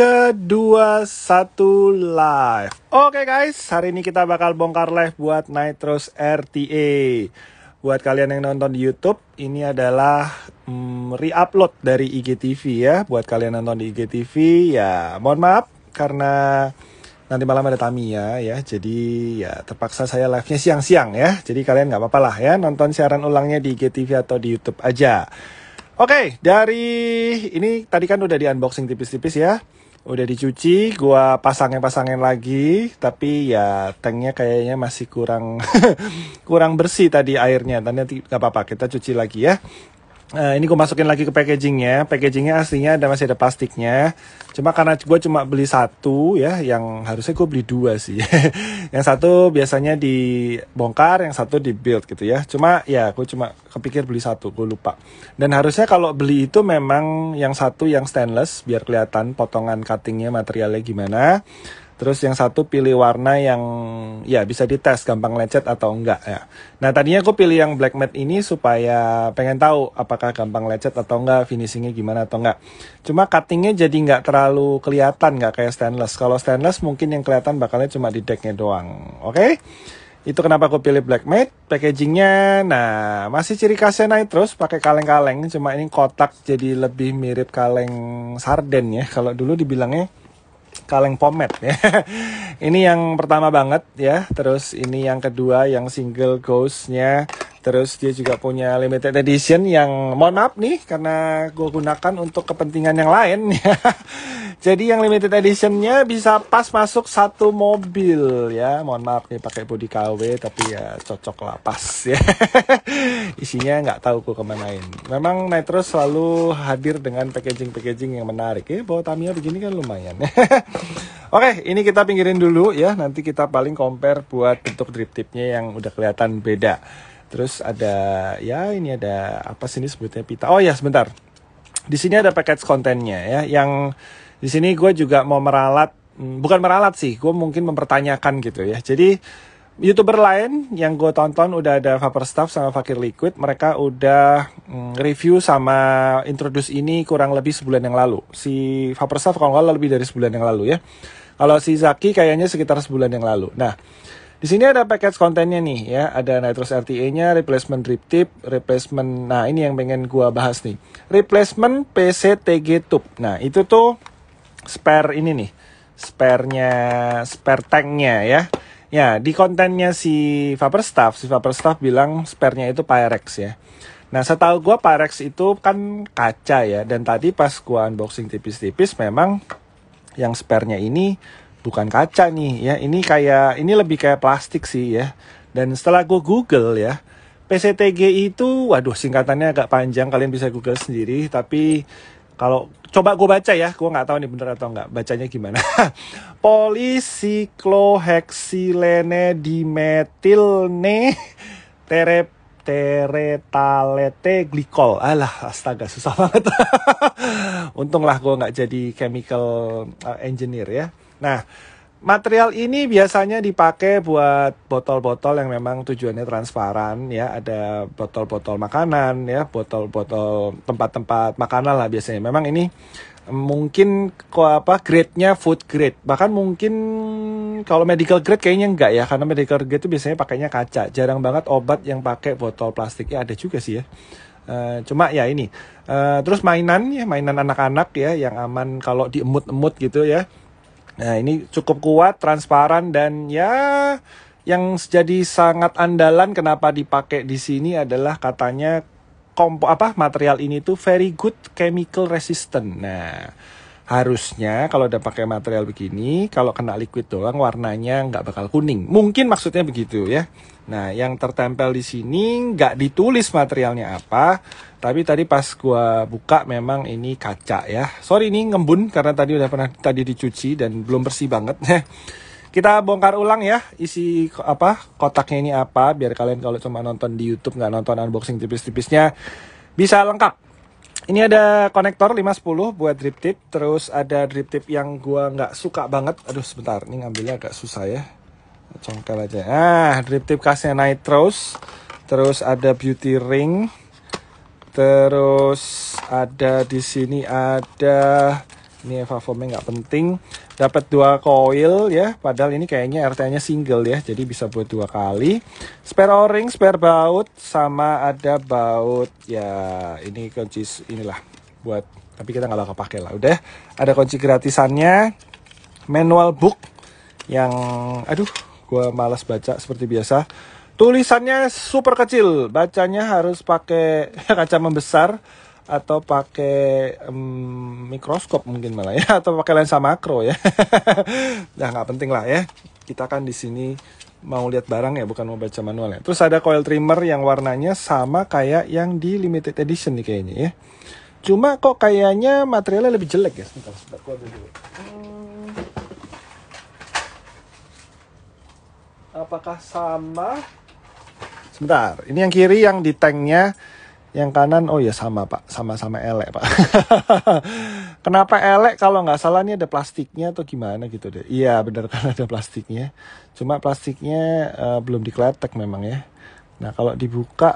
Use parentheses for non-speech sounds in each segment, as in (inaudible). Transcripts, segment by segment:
3, 2, 1, live Oke okay guys, hari ini kita bakal bongkar live buat Nitros RTA Buat kalian yang nonton di Youtube, ini adalah mm, re-upload dari IGTV ya Buat kalian yang nonton di IGTV, ya mohon maaf karena nanti malam ada Tamiya ya Jadi ya terpaksa saya live-nya siang-siang ya Jadi kalian nggak apa-apa lah ya, nonton siaran ulangnya di IGTV atau di Youtube aja Oke, okay, dari ini tadi kan udah di unboxing tipis-tipis ya udah dicuci gua pasangin pasangin lagi tapi ya tanknya kayaknya masih kurang (laughs) kurang bersih tadi airnya nanti nggak apa-apa kita cuci lagi ya Uh, ini gue masukin lagi ke packagingnya. Packagingnya aslinya ada masih ada plastiknya. Cuma karena gue cuma beli satu ya, yang harusnya gue beli dua sih. (laughs) yang satu biasanya dibongkar, yang satu dibuild gitu ya. Cuma ya gue cuma kepikir beli satu, gue lupa. Dan harusnya kalau beli itu memang yang satu yang stainless biar kelihatan potongan cuttingnya materialnya gimana. Terus yang satu pilih warna yang ya bisa dites gampang lecet atau enggak ya. Nah tadinya aku pilih yang black matte ini supaya pengen tahu apakah gampang lecet atau enggak, finishingnya gimana atau enggak. Cuma cuttingnya jadi nggak terlalu kelihatan nggak kayak stainless. Kalau stainless mungkin yang kelihatan bakalnya cuma di decknya doang. Oke? Okay? Itu kenapa aku pilih Black matte. Packagingnya, nah masih ciri khasnya naik terus pakai kaleng-kaleng. Cuma ini kotak jadi lebih mirip kaleng sarden ya. Kalau dulu dibilangnya kaleng pomade ya. (laughs) ini yang pertama banget ya. Terus ini yang kedua yang single ghostnya. nya Terus dia juga punya limited edition yang mohon maaf nih karena gue gunakan untuk kepentingan yang lain. (laughs) Jadi yang limited editionnya bisa pas masuk satu mobil ya. Mohon maaf nih pakai body KW tapi ya cocok lah pas ya. (laughs) Isinya nggak tahu gue kemanain. Memang Nitro selalu hadir dengan packaging-packaging yang menarik ya. Bawa Tamiya begini kan lumayan. (laughs) Oke, ini kita pinggirin dulu ya. Nanti kita paling compare buat bentuk drip tipnya yang udah kelihatan beda. Terus ada ya ini ada apa sih ini sebutnya pita. Oh ya sebentar. Di sini ada paket kontennya ya yang di sini gue juga mau meralat mm, bukan meralat sih, gue mungkin mempertanyakan gitu ya. Jadi youtuber lain yang gue tonton udah ada Vapor Staff sama Fakir Liquid, mereka udah mm, review sama introduce ini kurang lebih sebulan yang lalu. Si Vapor Staff kalau nggak lebih dari sebulan yang lalu ya. Kalau si Zaki kayaknya sekitar sebulan yang lalu. Nah, di sini ada paket kontennya nih ya, ada Nitros RTA-nya, replacement drip tip, replacement. Nah, ini yang pengen gua bahas nih. Replacement PCTG tube. Nah, itu tuh spare ini nih. spare nya spare tank nya ya. Ya, di kontennya si Vapor Staff, si Vapor Staff bilang spare-nya itu Pyrex ya. Nah, setahu gua Pyrex itu kan kaca ya dan tadi pas gua unboxing tipis-tipis memang yang spare-nya ini bukan kaca nih ya ini kayak ini lebih kayak plastik sih ya dan setelah gue google ya PCTG itu waduh singkatannya agak panjang kalian bisa google sendiri tapi kalau coba gue baca ya gue nggak tahu nih bener atau nggak bacanya gimana (laughs) polisikloheksilene dimetilne terep teretalete glikol alah astaga susah banget (laughs) untunglah gue nggak jadi chemical eh, engineer ya Nah, material ini biasanya dipakai buat botol-botol yang memang tujuannya transparan ya ada botol-botol makanan ya botol-botol tempat-tempat makanan lah biasanya memang ini eh, mungkin kok apa grade-nya food grade bahkan mungkin kalau medical grade kayaknya enggak ya karena medical grade itu biasanya pakainya kaca jarang banget obat yang pakai botol plastiknya ada juga sih ya Uh, cuma ya ini uh, terus mainan ya mainan anak-anak ya yang aman kalau diemut-emut gitu ya Nah, ini cukup kuat, transparan dan ya yang jadi sangat andalan kenapa dipakai di sini adalah katanya kompo apa material ini tuh very good chemical resistant. Nah, harusnya kalau udah pakai material begini kalau kena liquid doang warnanya nggak bakal kuning mungkin maksudnya begitu ya Nah, yang tertempel di sini nggak ditulis materialnya apa, tapi tadi pas gua buka memang ini kaca ya. Sorry ini ngembun karena tadi udah pernah tadi dicuci dan belum bersih banget. (laughs) Kita bongkar ulang ya isi apa kotaknya ini apa biar kalian kalau cuma nonton di YouTube nggak nonton unboxing tipis-tipisnya bisa lengkap. Ini ada konektor 510 buat drip tip, terus ada drip tip yang gua nggak suka banget. Aduh sebentar, ini ngambilnya agak susah ya congkel aja. Ah, drip tip khasnya nitrous Terus ada beauty ring. Terus ada di sini ada ini Eva foamnya nggak penting. Dapat dua coil ya, padahal ini kayaknya RT-nya single ya, jadi bisa buat dua kali. Spare o-ring, spare baut, sama ada baut ya ini kunci inilah buat tapi kita nggak bakal pakai lah. Udah ada kunci gratisannya, manual book yang aduh gue malas baca seperti biasa tulisannya super kecil bacanya harus pakai (laughs) kaca membesar atau pakai um, mikroskop mungkin malah ya (laughs) atau pakai lensa makro ya (laughs) nah nggak penting lah ya kita kan di sini mau lihat barang ya bukan mau baca manualnya terus ada coil trimmer yang warnanya sama kayak yang di limited edition nih kayaknya ya cuma kok kayaknya materialnya lebih jelek ya sebentar sebentar gue ambil apakah sama sebentar ini yang kiri yang di tanknya yang kanan oh ya sama pak sama-sama elek pak (laughs) kenapa elek kalau nggak salah ini ada plastiknya atau gimana gitu deh iya benar kan ada plastiknya cuma plastiknya uh, belum dikletek memang ya nah kalau dibuka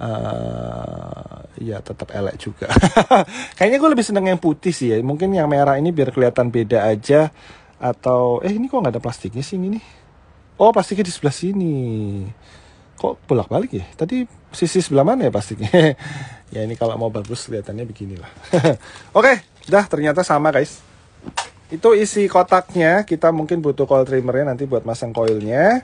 uh, ya tetap elek juga (laughs) kayaknya gue lebih seneng yang putih sih ya mungkin yang merah ini biar kelihatan beda aja atau eh ini kok nggak ada plastiknya sih ini Oh plastiknya di sebelah sini. Kok bolak-balik ya? Tadi sisi sebelah mana ya plastiknya? (laughs) ya ini kalau mau bagus kelihatannya beginilah. (laughs) Oke, okay, dah ternyata sama guys. Itu isi kotaknya, kita mungkin butuh coil trimmernya nanti buat masang coilnya.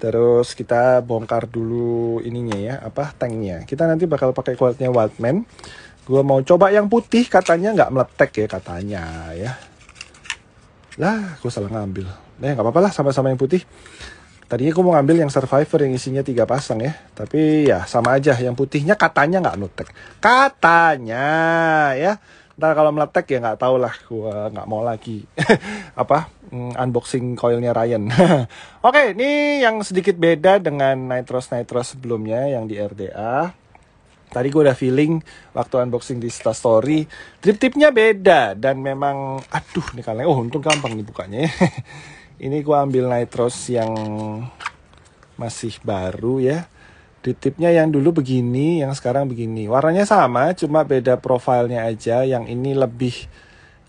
Terus kita bongkar dulu ininya ya, apa tanknya. Kita nanti bakal pakai coilnya Wildman. Gue mau coba yang putih, katanya nggak meletek ya katanya ya. Lah, gue salah ngambil. Nah, nggak apa-apa lah sama-sama yang putih tadinya aku mau ngambil yang survivor yang isinya tiga pasang ya tapi ya sama aja yang putihnya katanya nggak nutek katanya ya ntar kalau meletek ya nggak tau lah gue nggak mau lagi (laughs) apa hmm, unboxing koilnya Ryan (laughs) oke okay, ini yang sedikit beda dengan nitros nitros sebelumnya yang di RDA tadi gue udah feeling waktu unboxing di Star Story trip tipnya beda dan memang aduh nih kalian oh untung gampang nih bukanya ya. (laughs) ini gua ambil nitros yang masih baru ya Titipnya yang dulu begini, yang sekarang begini. Warnanya sama, cuma beda profilnya aja. Yang ini lebih,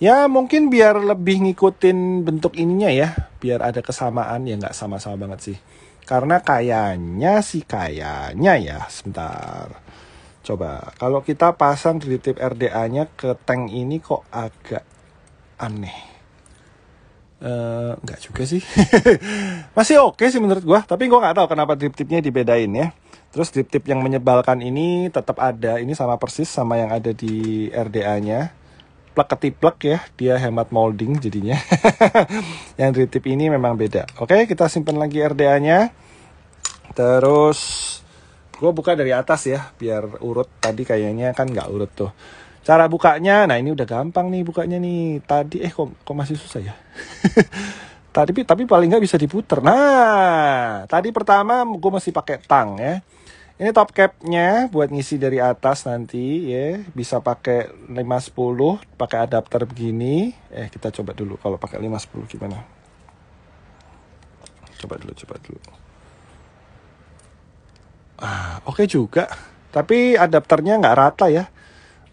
ya mungkin biar lebih ngikutin bentuk ininya ya. Biar ada kesamaan, ya nggak sama-sama banget sih. Karena kayaknya sih kayaknya ya, sebentar. Coba, kalau kita pasang tip RDA-nya ke tank ini kok agak aneh. Uh, nggak juga sih (laughs) masih oke okay sih menurut gue tapi gue nggak tahu kenapa tip tipnya dibedain ya terus tip tip yang menyebalkan ini tetap ada ini sama persis sama yang ada di RDA nya plek ketiplek ya dia hemat molding jadinya (laughs) yang tip tip ini memang beda oke okay, kita simpan lagi RDA nya terus gue buka dari atas ya biar urut tadi kayaknya kan nggak urut tuh cara bukanya nah ini udah gampang nih bukanya nih tadi eh kok, kok masih susah ya (laughs) tadi tapi paling nggak bisa diputer nah tadi pertama gue masih pakai tang ya ini top capnya buat ngisi dari atas nanti ya bisa pakai 510 pakai adapter begini eh kita coba dulu kalau pakai 510 gimana coba dulu coba dulu ah oke okay juga tapi adapternya nggak rata ya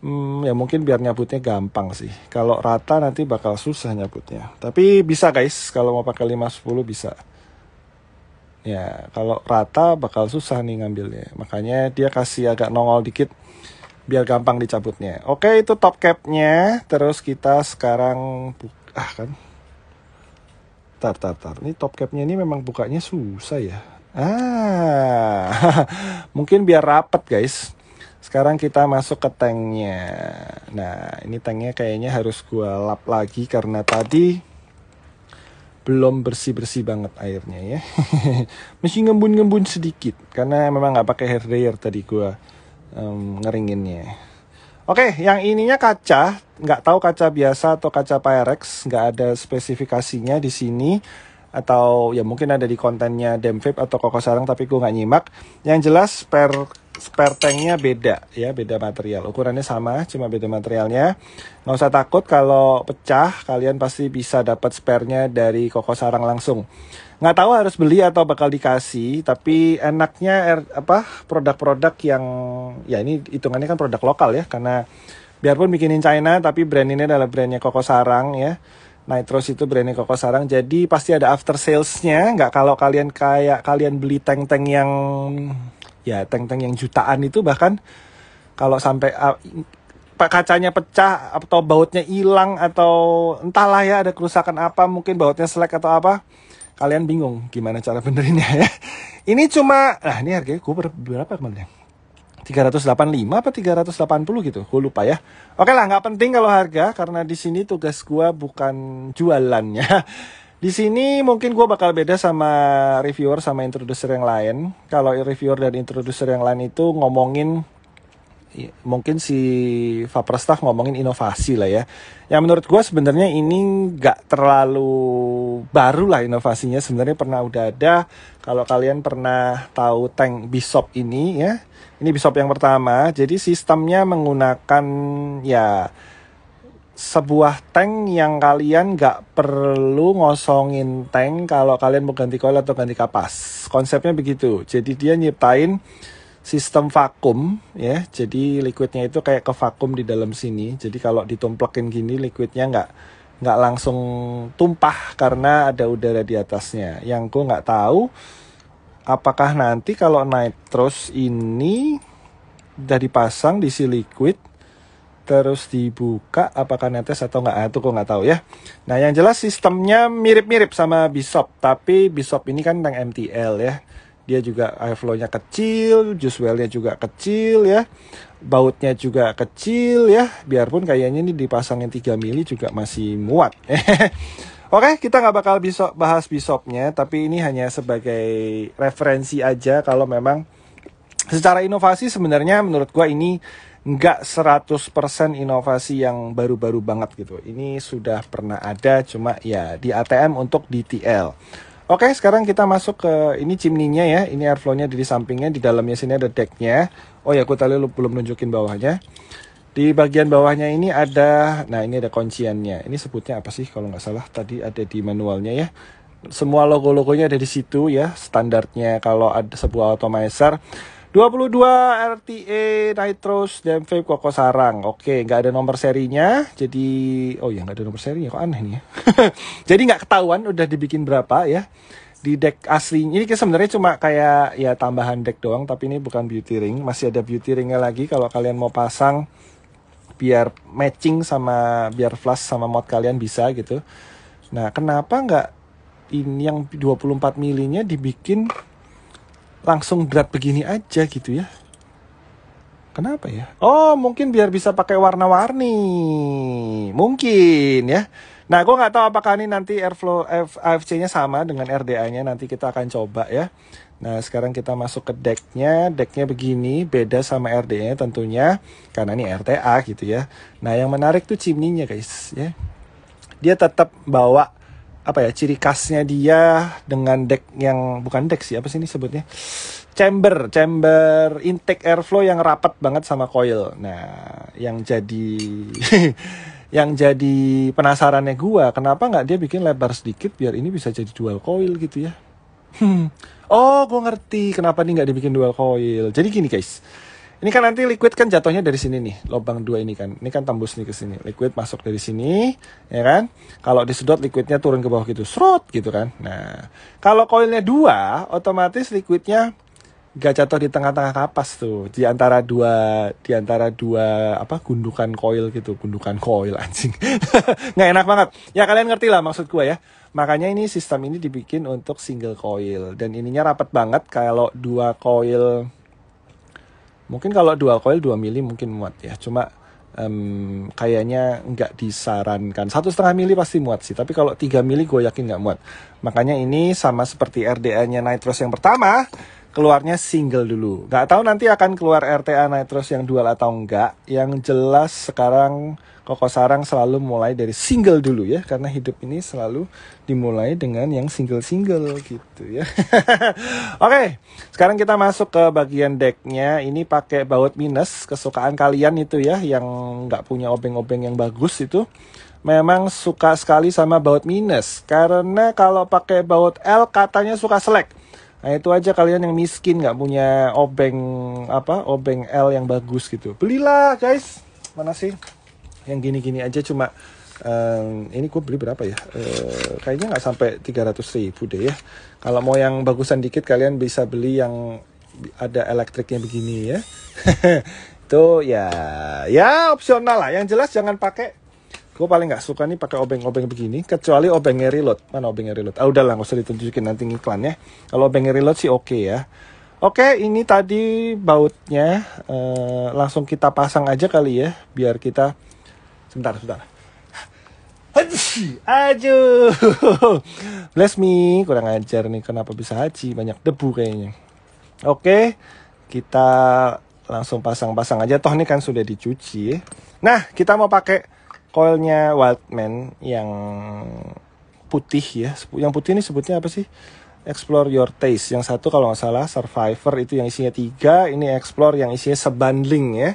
hmm, ya mungkin biar nyabutnya gampang sih. Kalau rata nanti bakal susah nyabutnya. Tapi bisa guys, kalau mau pakai 510 bisa. Ya, kalau rata bakal susah nih ngambilnya. Makanya dia kasih agak nongol dikit biar gampang dicabutnya. Oke, itu top cap-nya. Terus kita sekarang ah kan. Tar tar tar. Ini top cap-nya ini memang bukanya susah ya. Ah, (laughs) mungkin biar rapet guys. Sekarang kita masuk ke tanknya. Nah, ini tanknya kayaknya harus gua lap lagi karena tadi belum bersih-bersih banget airnya ya. (laughs) Masih ngembun-ngembun sedikit karena memang nggak pakai hair dryer tadi gua um, ngeringinnya. Oke, yang ininya kaca, nggak tahu kaca biasa atau kaca Pyrex, nggak ada spesifikasinya di sini atau ya mungkin ada di kontennya Demvape atau Koko tapi gue nggak nyimak. Yang jelas per spare tanknya beda ya beda material ukurannya sama cuma beda materialnya nggak usah takut kalau pecah kalian pasti bisa dapat sparenya dari koko sarang langsung nggak tahu harus beli atau bakal dikasih tapi enaknya er, apa produk-produk yang ya ini hitungannya kan produk lokal ya karena biarpun bikinin China tapi brand ini adalah brandnya koko sarang ya Nitros itu brandnya Koko Sarang, jadi pasti ada after salesnya. Nggak kalau kalian kayak kalian beli tank-tank yang ya tank-tank yang jutaan itu bahkan kalau sampai uh, kacanya pecah atau bautnya hilang atau entahlah ya ada kerusakan apa mungkin bautnya selek atau apa kalian bingung gimana cara benerinnya ya (laughs) ini cuma nah ini harganya gue berapa kemarin 385 apa 380 gitu gue lupa ya oke lah nggak penting kalau harga karena di sini tugas gue bukan jualannya (laughs) Di sini mungkin gue bakal beda sama reviewer sama introducer yang lain. Kalau reviewer dan introducer yang lain itu ngomongin iya, mungkin si Vaprestah ngomongin inovasi lah ya. Yang menurut gue sebenarnya ini nggak terlalu baru lah inovasinya. Sebenarnya pernah udah ada. Kalau kalian pernah tahu tank Bishop ini ya, ini Bishop yang pertama. Jadi sistemnya menggunakan ya sebuah tank yang kalian nggak perlu ngosongin tank kalau kalian mau ganti koil atau ganti kapas. Konsepnya begitu. Jadi dia nyiptain sistem vakum ya. Jadi liquidnya itu kayak ke vakum di dalam sini. Jadi kalau ditumplekin gini liquidnya nggak nggak langsung tumpah karena ada udara di atasnya. Yang gue nggak tahu apakah nanti kalau naik terus ini dari pasang di si liquid terus dibuka apakah netes atau enggak ah, itu kok nggak tahu ya nah yang jelas sistemnya mirip-mirip sama Bishop tapi Bishop ini kan tentang MTL ya dia juga airflow-nya kecil, juice well-nya juga kecil ya, bautnya juga kecil ya, biarpun kayaknya ini dipasangin 3 mili juga masih muat. (laughs) Oke, okay, kita nggak bakal bisa bahas bisopnya, tapi ini hanya sebagai referensi aja kalau memang secara inovasi sebenarnya menurut gua ini nggak 100% inovasi yang baru-baru banget gitu. Ini sudah pernah ada cuma ya di ATM untuk DTL. Oke, sekarang kita masuk ke ini chimney-nya ya. Ini airflow-nya di sampingnya, di dalamnya sini ada deck-nya. Oh ya, aku tadi belum nunjukin bawahnya. Di bagian bawahnya ini ada, nah ini ada kunciannya. Ini sebutnya apa sih kalau nggak salah tadi ada di manualnya ya semua logo-logonya ada di situ ya standarnya kalau ada sebuah automizer 22 RTA Nitros dan vape Koko Sarang. Oke, nggak ada nomor serinya. Jadi, oh ya nggak ada nomor serinya. Kok aneh nih ya. (laughs) jadi nggak ketahuan udah dibikin berapa ya. Di deck aslinya ini sebenarnya cuma kayak ya tambahan deck doang. Tapi ini bukan beauty ring. Masih ada beauty ringnya lagi kalau kalian mau pasang biar matching sama biar flash sama mod kalian bisa gitu. Nah, kenapa nggak ini yang 24 milinya dibikin langsung berat begini aja gitu ya. Kenapa ya? Oh, mungkin biar bisa pakai warna-warni. Mungkin ya. Nah, gue nggak tahu apakah ini nanti airflow AFC-nya sama dengan RDA-nya. Nanti kita akan coba ya. Nah, sekarang kita masuk ke deck-nya. Deck-nya begini, beda sama RDA-nya tentunya. Karena ini RTA gitu ya. Nah, yang menarik tuh chimney-nya guys. ya Dia tetap bawa apa ya ciri khasnya dia dengan deck yang bukan deck sih apa sih ini sebutnya chamber chamber intake airflow yang rapat banget sama coil nah yang jadi (laughs) yang jadi penasarannya gua kenapa nggak dia bikin lebar sedikit biar ini bisa jadi dual coil gitu ya hmm. oh gua ngerti kenapa nih nggak dibikin dual coil jadi gini guys ini kan nanti liquid kan jatuhnya dari sini nih, lubang dua ini kan. Ini kan tembus nih ke sini. Liquid masuk dari sini, ya kan? Kalau disedot liquidnya turun ke bawah gitu, short gitu kan. Nah, kalau koilnya dua, otomatis liquidnya gak jatuh di tengah-tengah kapas tuh di antara dua di antara dua apa gundukan koil gitu gundukan koil (laughs) anjing nggak enak banget ya kalian ngerti lah maksud gue ya makanya ini sistem ini dibikin untuk single coil dan ininya rapat banget kalau dua coil mungkin kalau dual coil 2 mili mungkin muat ya cuma um, kayaknya nggak disarankan satu setengah mili pasti muat sih tapi kalau 3 mili gue yakin nggak muat makanya ini sama seperti RDA nya Nitros yang pertama keluarnya single dulu. Nggak tahu nanti akan keluar RTA Nitros yang dual atau enggak. Yang jelas sekarang Koko Sarang selalu mulai dari single dulu ya karena hidup ini selalu dimulai dengan yang single-single gitu ya. (laughs) Oke, sekarang kita masuk ke bagian decknya. Ini pakai baut minus kesukaan kalian itu ya yang nggak punya obeng-obeng yang bagus itu. Memang suka sekali sama baut minus karena kalau pakai baut L katanya suka selek Nah itu aja kalian yang miskin nggak punya obeng apa obeng L yang bagus gitu. Belilah guys. Mana sih? Yang gini-gini aja cuma um, ini gue beli berapa ya? Uh, kayaknya nggak sampai 300 ribu deh ya. Kalau mau yang bagusan dikit kalian bisa beli yang ada elektriknya begini ya. (laughs) itu ya ya opsional lah. Yang jelas jangan pakai gue paling nggak suka nih pakai obeng-obeng begini kecuali obengnya reload mana obengnya reload ah lah nggak usah ditunjukin nanti iklannya kalau obengnya reload sih oke okay ya oke okay, ini tadi bautnya uh, langsung kita pasang aja kali ya biar kita sebentar sebentar haji Aduh, (laughs) bless me, kurang ajar nih kenapa bisa haji banyak debu kayaknya. Oke, okay, kita langsung pasang-pasang aja. Toh ini kan sudah dicuci. Nah, kita mau pakai Coilnya Wildman yang putih ya. Yang putih ini sebutnya apa sih? Explore Your Taste. Yang satu kalau nggak salah Survivor itu yang isinya tiga, ini Explore yang isinya sebanding ya.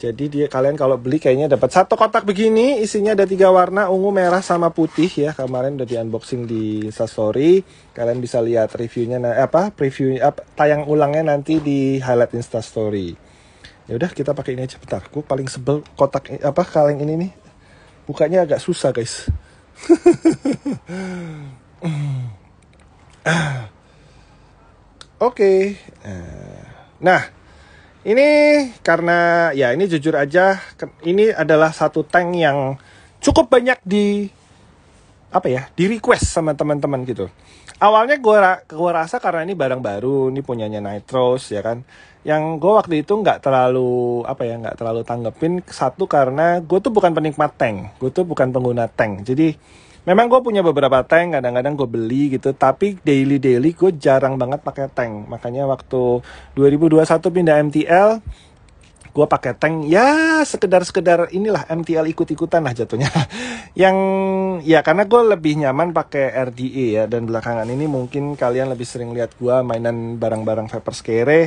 Jadi dia kalian kalau beli kayaknya dapat satu kotak begini, isinya ada tiga warna ungu, merah sama putih ya. Kemarin udah di unboxing di Instastory. Kalian bisa lihat reviewnya nah, apa preview apa, tayang ulangnya nanti di highlight Instastory. Ya udah kita pakai ini aja bentar. Aku paling sebel kotak apa kaleng ini nih Bukanya agak susah guys. (laughs) Oke. Okay. Nah, ini karena ya ini jujur aja ini adalah satu tank yang cukup banyak di apa ya di request sama teman-teman gitu awalnya gue ra gua rasa karena ini barang baru ini punyanya Nitros ya kan yang gue waktu itu nggak terlalu apa ya nggak terlalu tanggepin satu karena gue tuh bukan penikmat tank gue tuh bukan pengguna tank jadi memang gue punya beberapa tank kadang-kadang gue beli gitu tapi daily daily gue jarang banget pakai tank makanya waktu 2021 pindah MTL gue pakai tank ya sekedar-sekedar inilah MTL ikut-ikutan lah jatuhnya (laughs) yang ya karena gue lebih nyaman pakai RDE ya dan belakangan ini mungkin kalian lebih sering lihat gue mainan barang-barang Vapor Scare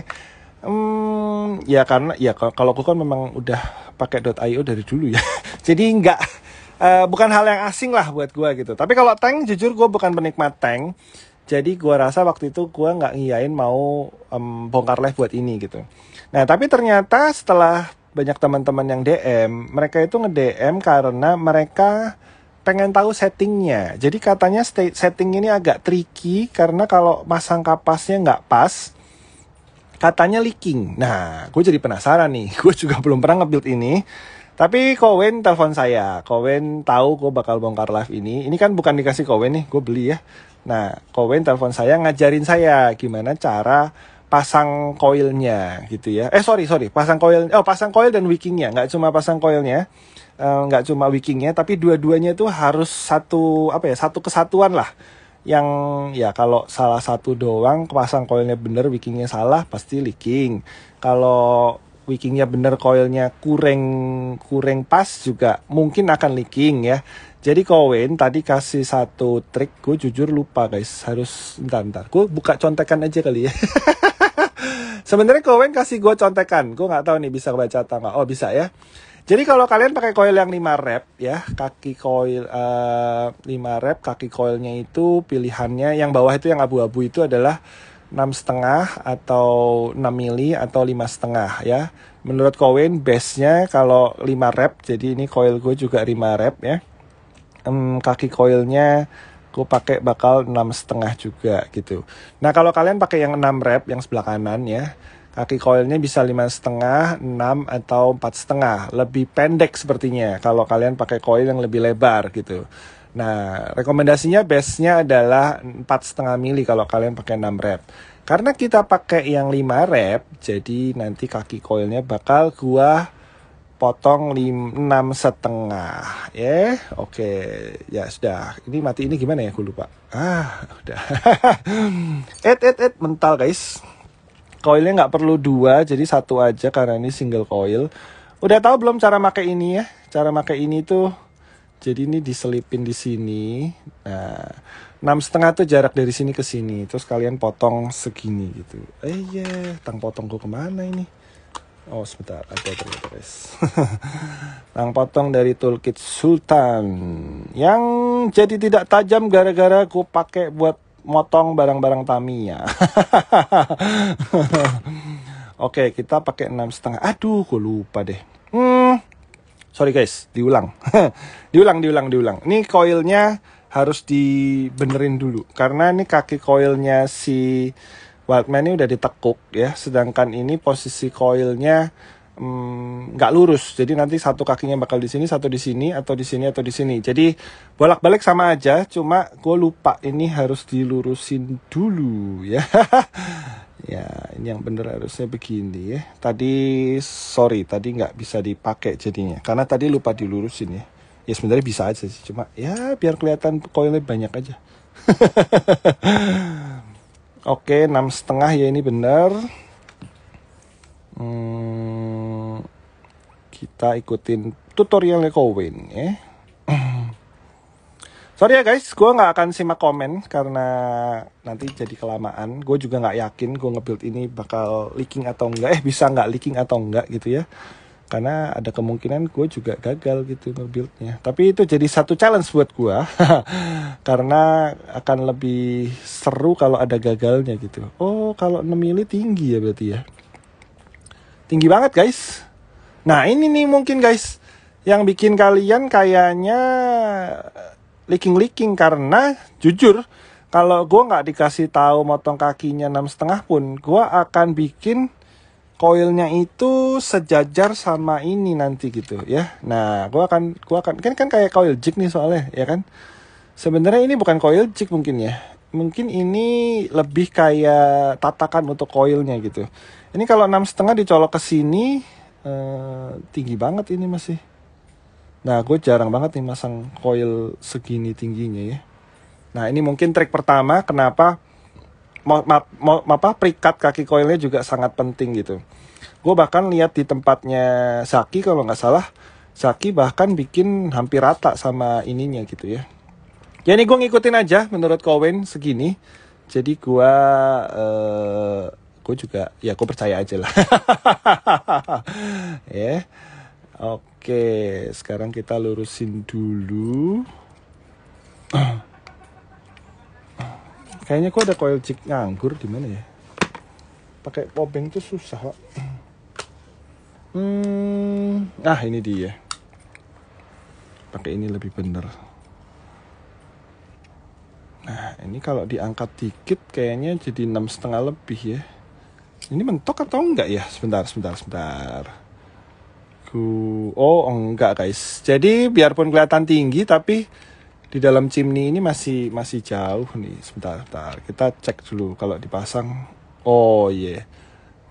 Hmm, ya karena ya kalau gue kan memang udah pakai .io dari dulu ya. (laughs) Jadi nggak uh, bukan hal yang asing lah buat gue gitu. Tapi kalau tank jujur gue bukan penikmat tank. Jadi gue rasa waktu itu gue nggak ngiyain mau um, bongkar live buat ini gitu. Nah, tapi ternyata setelah banyak teman-teman yang DM, mereka itu nge-DM karena mereka pengen tahu settingnya. Jadi katanya setting ini agak tricky karena kalau masang kapasnya nggak pas, katanya leaking. Nah, gue jadi penasaran nih. (laughs) Gue juga belum pernah nge-build ini. Tapi Kowen telepon saya. Kowen tahu gue bakal bongkar live ini. Ini kan bukan dikasih Kowen nih, gue beli ya. Nah, Kowen telepon saya ngajarin saya gimana cara pasang koilnya gitu ya. Eh sorry sorry, pasang koil, oh pasang koil dan wickingnya nggak cuma pasang koilnya, eh, nggak cuma wickingnya tapi dua-duanya itu harus satu apa ya satu kesatuan lah. Yang ya kalau salah satu doang pasang koilnya bener, wickingnya salah pasti leaking. Kalau wickingnya bener, koilnya kurang kurang pas juga mungkin akan leaking ya. Jadi Kowen tadi kasih satu trik, gue jujur lupa guys, harus ntar ntar. Gue buka contekan aja kali ya. (laughs) Sebenarnya koin kasih gue contekan. Gue nggak tahu nih bisa baca atau nggak. Oh bisa ya. Jadi kalau kalian pakai coil yang 5 rep ya, kaki coil uh, eh, 5 rep, kaki coilnya itu pilihannya yang bawah itu yang abu-abu itu adalah enam setengah atau 6 mili atau lima setengah ya. Menurut Cowen base-nya kalau 5 rep, jadi ini coil gue juga 5 rep ya. Um, kaki coilnya aku pakai bakal enam setengah juga gitu nah kalau kalian pakai yang 6 rep yang sebelah kanan ya kaki koilnya bisa lima setengah, enam atau empat setengah, lebih pendek sepertinya kalau kalian pakai koil yang lebih lebar gitu. Nah, rekomendasinya base nya adalah empat setengah mili kalau kalian pakai 6 rep. Karena kita pakai yang 5 rep, jadi nanti kaki koilnya bakal gua potong 6 setengah ya yeah? oke okay. ya sudah ini mati ini gimana ya aku lupa ah udah (laughs) et et et mental guys coilnya nggak perlu dua jadi satu aja karena ini single coil udah tahu belum cara make ini ya cara make ini tuh jadi ini diselipin di sini nah, enam setengah tuh jarak dari sini ke sini terus kalian potong segini gitu eh ya yeah. tang potongku kemana ini Oh sebentar, ada ternyata guys. Lang (laughs) potong dari toolkit Sultan yang jadi tidak tajam gara-gara ku pakai buat motong barang-barang Tamiya. (laughs) Oke, kita pakai enam setengah. Aduh, gue lupa deh. Hmm, sorry guys, diulang, (laughs) diulang, diulang, diulang. Ini koilnya harus dibenerin dulu karena ini kaki koilnya si Wildman ini udah ditekuk ya, sedangkan ini posisi koilnya mm, nggak mm, lurus jadi nanti satu kakinya bakal di sini satu di sini atau di sini atau di sini jadi bolak balik sama aja cuma gue lupa ini harus dilurusin dulu ya (laughs) ya ini yang bener harusnya begini ya tadi sorry tadi nggak bisa dipakai jadinya karena tadi lupa dilurusin ya ya sebenarnya bisa aja sih cuma ya biar kelihatan koilnya banyak aja (laughs) Oke, enam setengah ya ini benar. Hmm, kita ikutin tutorialnya Kowin ya. (clears throat) Sorry ya guys, gue nggak akan simak komen karena nanti jadi kelamaan. Gue juga nggak yakin gue ngebuild ini bakal leaking atau enggak. Eh bisa nggak leaking atau enggak gitu ya karena ada kemungkinan gue juga gagal gitu ngebuildnya tapi itu jadi satu challenge buat gue (laughs) karena akan lebih seru kalau ada gagalnya gitu oh kalau 6 mili tinggi ya berarti ya tinggi banget guys nah ini nih mungkin guys yang bikin kalian kayaknya leaking-leaking karena jujur kalau gue nggak dikasih tahu motong kakinya enam setengah pun gue akan bikin koilnya itu sejajar sama ini nanti gitu ya. Nah, gua akan gua akan kan kan kayak koil jig nih soalnya ya kan. Sebenarnya ini bukan koil jig mungkin ya. Mungkin ini lebih kayak tatakan untuk koilnya gitu. Ini kalau enam setengah dicolok ke sini eh, tinggi banget ini masih. Nah, gue jarang banget nih masang koil segini tingginya ya. Nah, ini mungkin trik pertama kenapa mau ma apa perikat kaki koilnya juga sangat penting gitu. Gue bahkan lihat di tempatnya Saki kalau nggak salah, Saki bahkan bikin hampir rata sama ininya gitu ya. Ya ini gue ngikutin aja menurut Cowen segini. Jadi gue uh, gue juga ya gue percaya aja lah. (laughs) ya. yeah. Oke, sekarang kita lurusin dulu. (clears throat) kayaknya kok ada coil jig nganggur di mana ya pakai obeng tuh susah pak hmm ah ini dia pakai ini lebih bener nah ini kalau diangkat dikit kayaknya jadi enam setengah lebih ya ini mentok atau enggak ya sebentar sebentar sebentar ku oh enggak guys jadi biarpun kelihatan tinggi tapi di dalam chimney ini masih masih jauh nih sebentar sebentar kita cek dulu kalau dipasang oh iya yeah.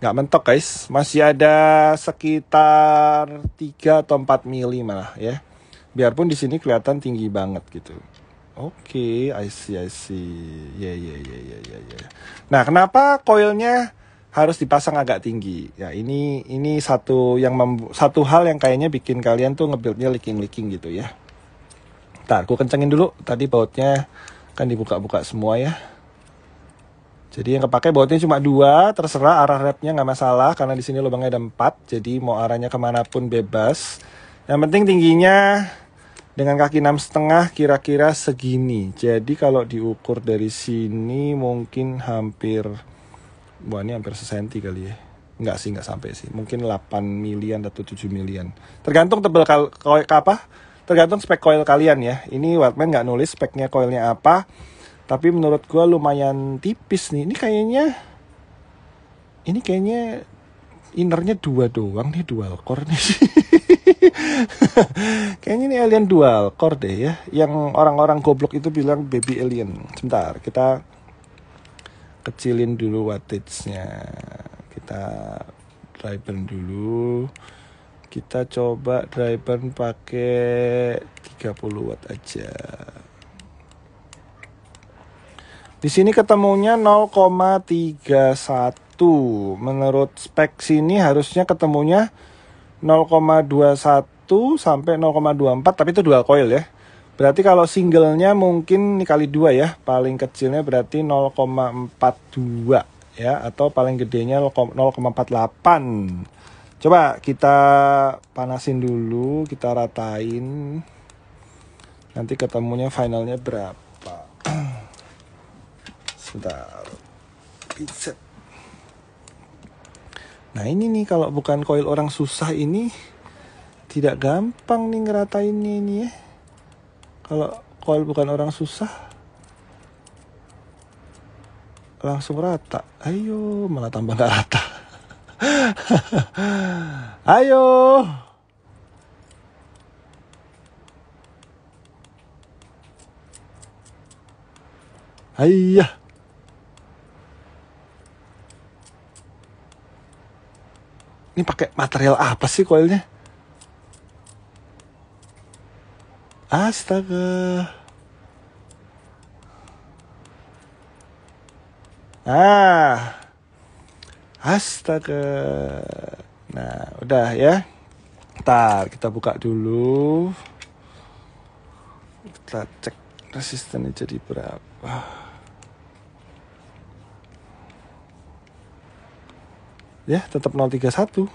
nggak mentok guys masih ada sekitar 3 atau 4 mili malah ya biarpun di sini kelihatan tinggi banget gitu Oke, okay, I see, I see. Ya, yeah, ya, yeah, ya, ya, ya, ya. Nah, kenapa koilnya harus dipasang agak tinggi? Ya, ini ini satu yang satu hal yang kayaknya bikin kalian tuh ngebuildnya leaking-leaking gitu ya. Bentar, aku kencengin dulu. Tadi bautnya kan dibuka-buka semua ya. Jadi yang kepake bautnya cuma dua, terserah arah repnya nggak masalah karena di sini lubangnya ada empat, jadi mau arahnya kemanapun bebas. Yang penting tingginya dengan kaki enam setengah kira-kira segini. Jadi kalau diukur dari sini mungkin hampir, wah ini hampir sesenti kali ya. Nggak sih, nggak sampai sih. Mungkin 8 milian atau 7 milian. Tergantung tebal kal apa tergantung spek coil kalian ya ini Wildman nggak nulis speknya coilnya apa tapi menurut gue lumayan tipis nih ini kayaknya ini kayaknya innernya dua doang nih dual core nih (laughs) kayaknya ini alien dual core deh ya yang orang-orang goblok itu bilang baby alien sebentar kita kecilin dulu wattage-nya kita driver dulu kita coba driver burn pakai 30 watt aja di sini ketemunya 0,31 menurut spek sini harusnya ketemunya 0,21 sampai 0,24 tapi itu dual coil ya berarti kalau singlenya mungkin kali dua ya paling kecilnya berarti 0,42 ya atau paling gedenya 0,48 Coba kita panasin dulu, kita ratain. Nanti ketemunya finalnya berapa? (clears throat) Sebentar. pinset Nah ini nih kalau bukan koil orang susah ini tidak gampang nih ngeratainnya ini ya. Kalau koil bukan orang susah langsung rata. Ayo malah tambah nggak rata. (laughs) Ayo. Ayah. Ini pakai material apa sih koilnya? Astaga. Ah. Astaga. Nah, udah ya. Ntar kita buka dulu. Kita cek resistennya jadi berapa. Ya, tetap 031.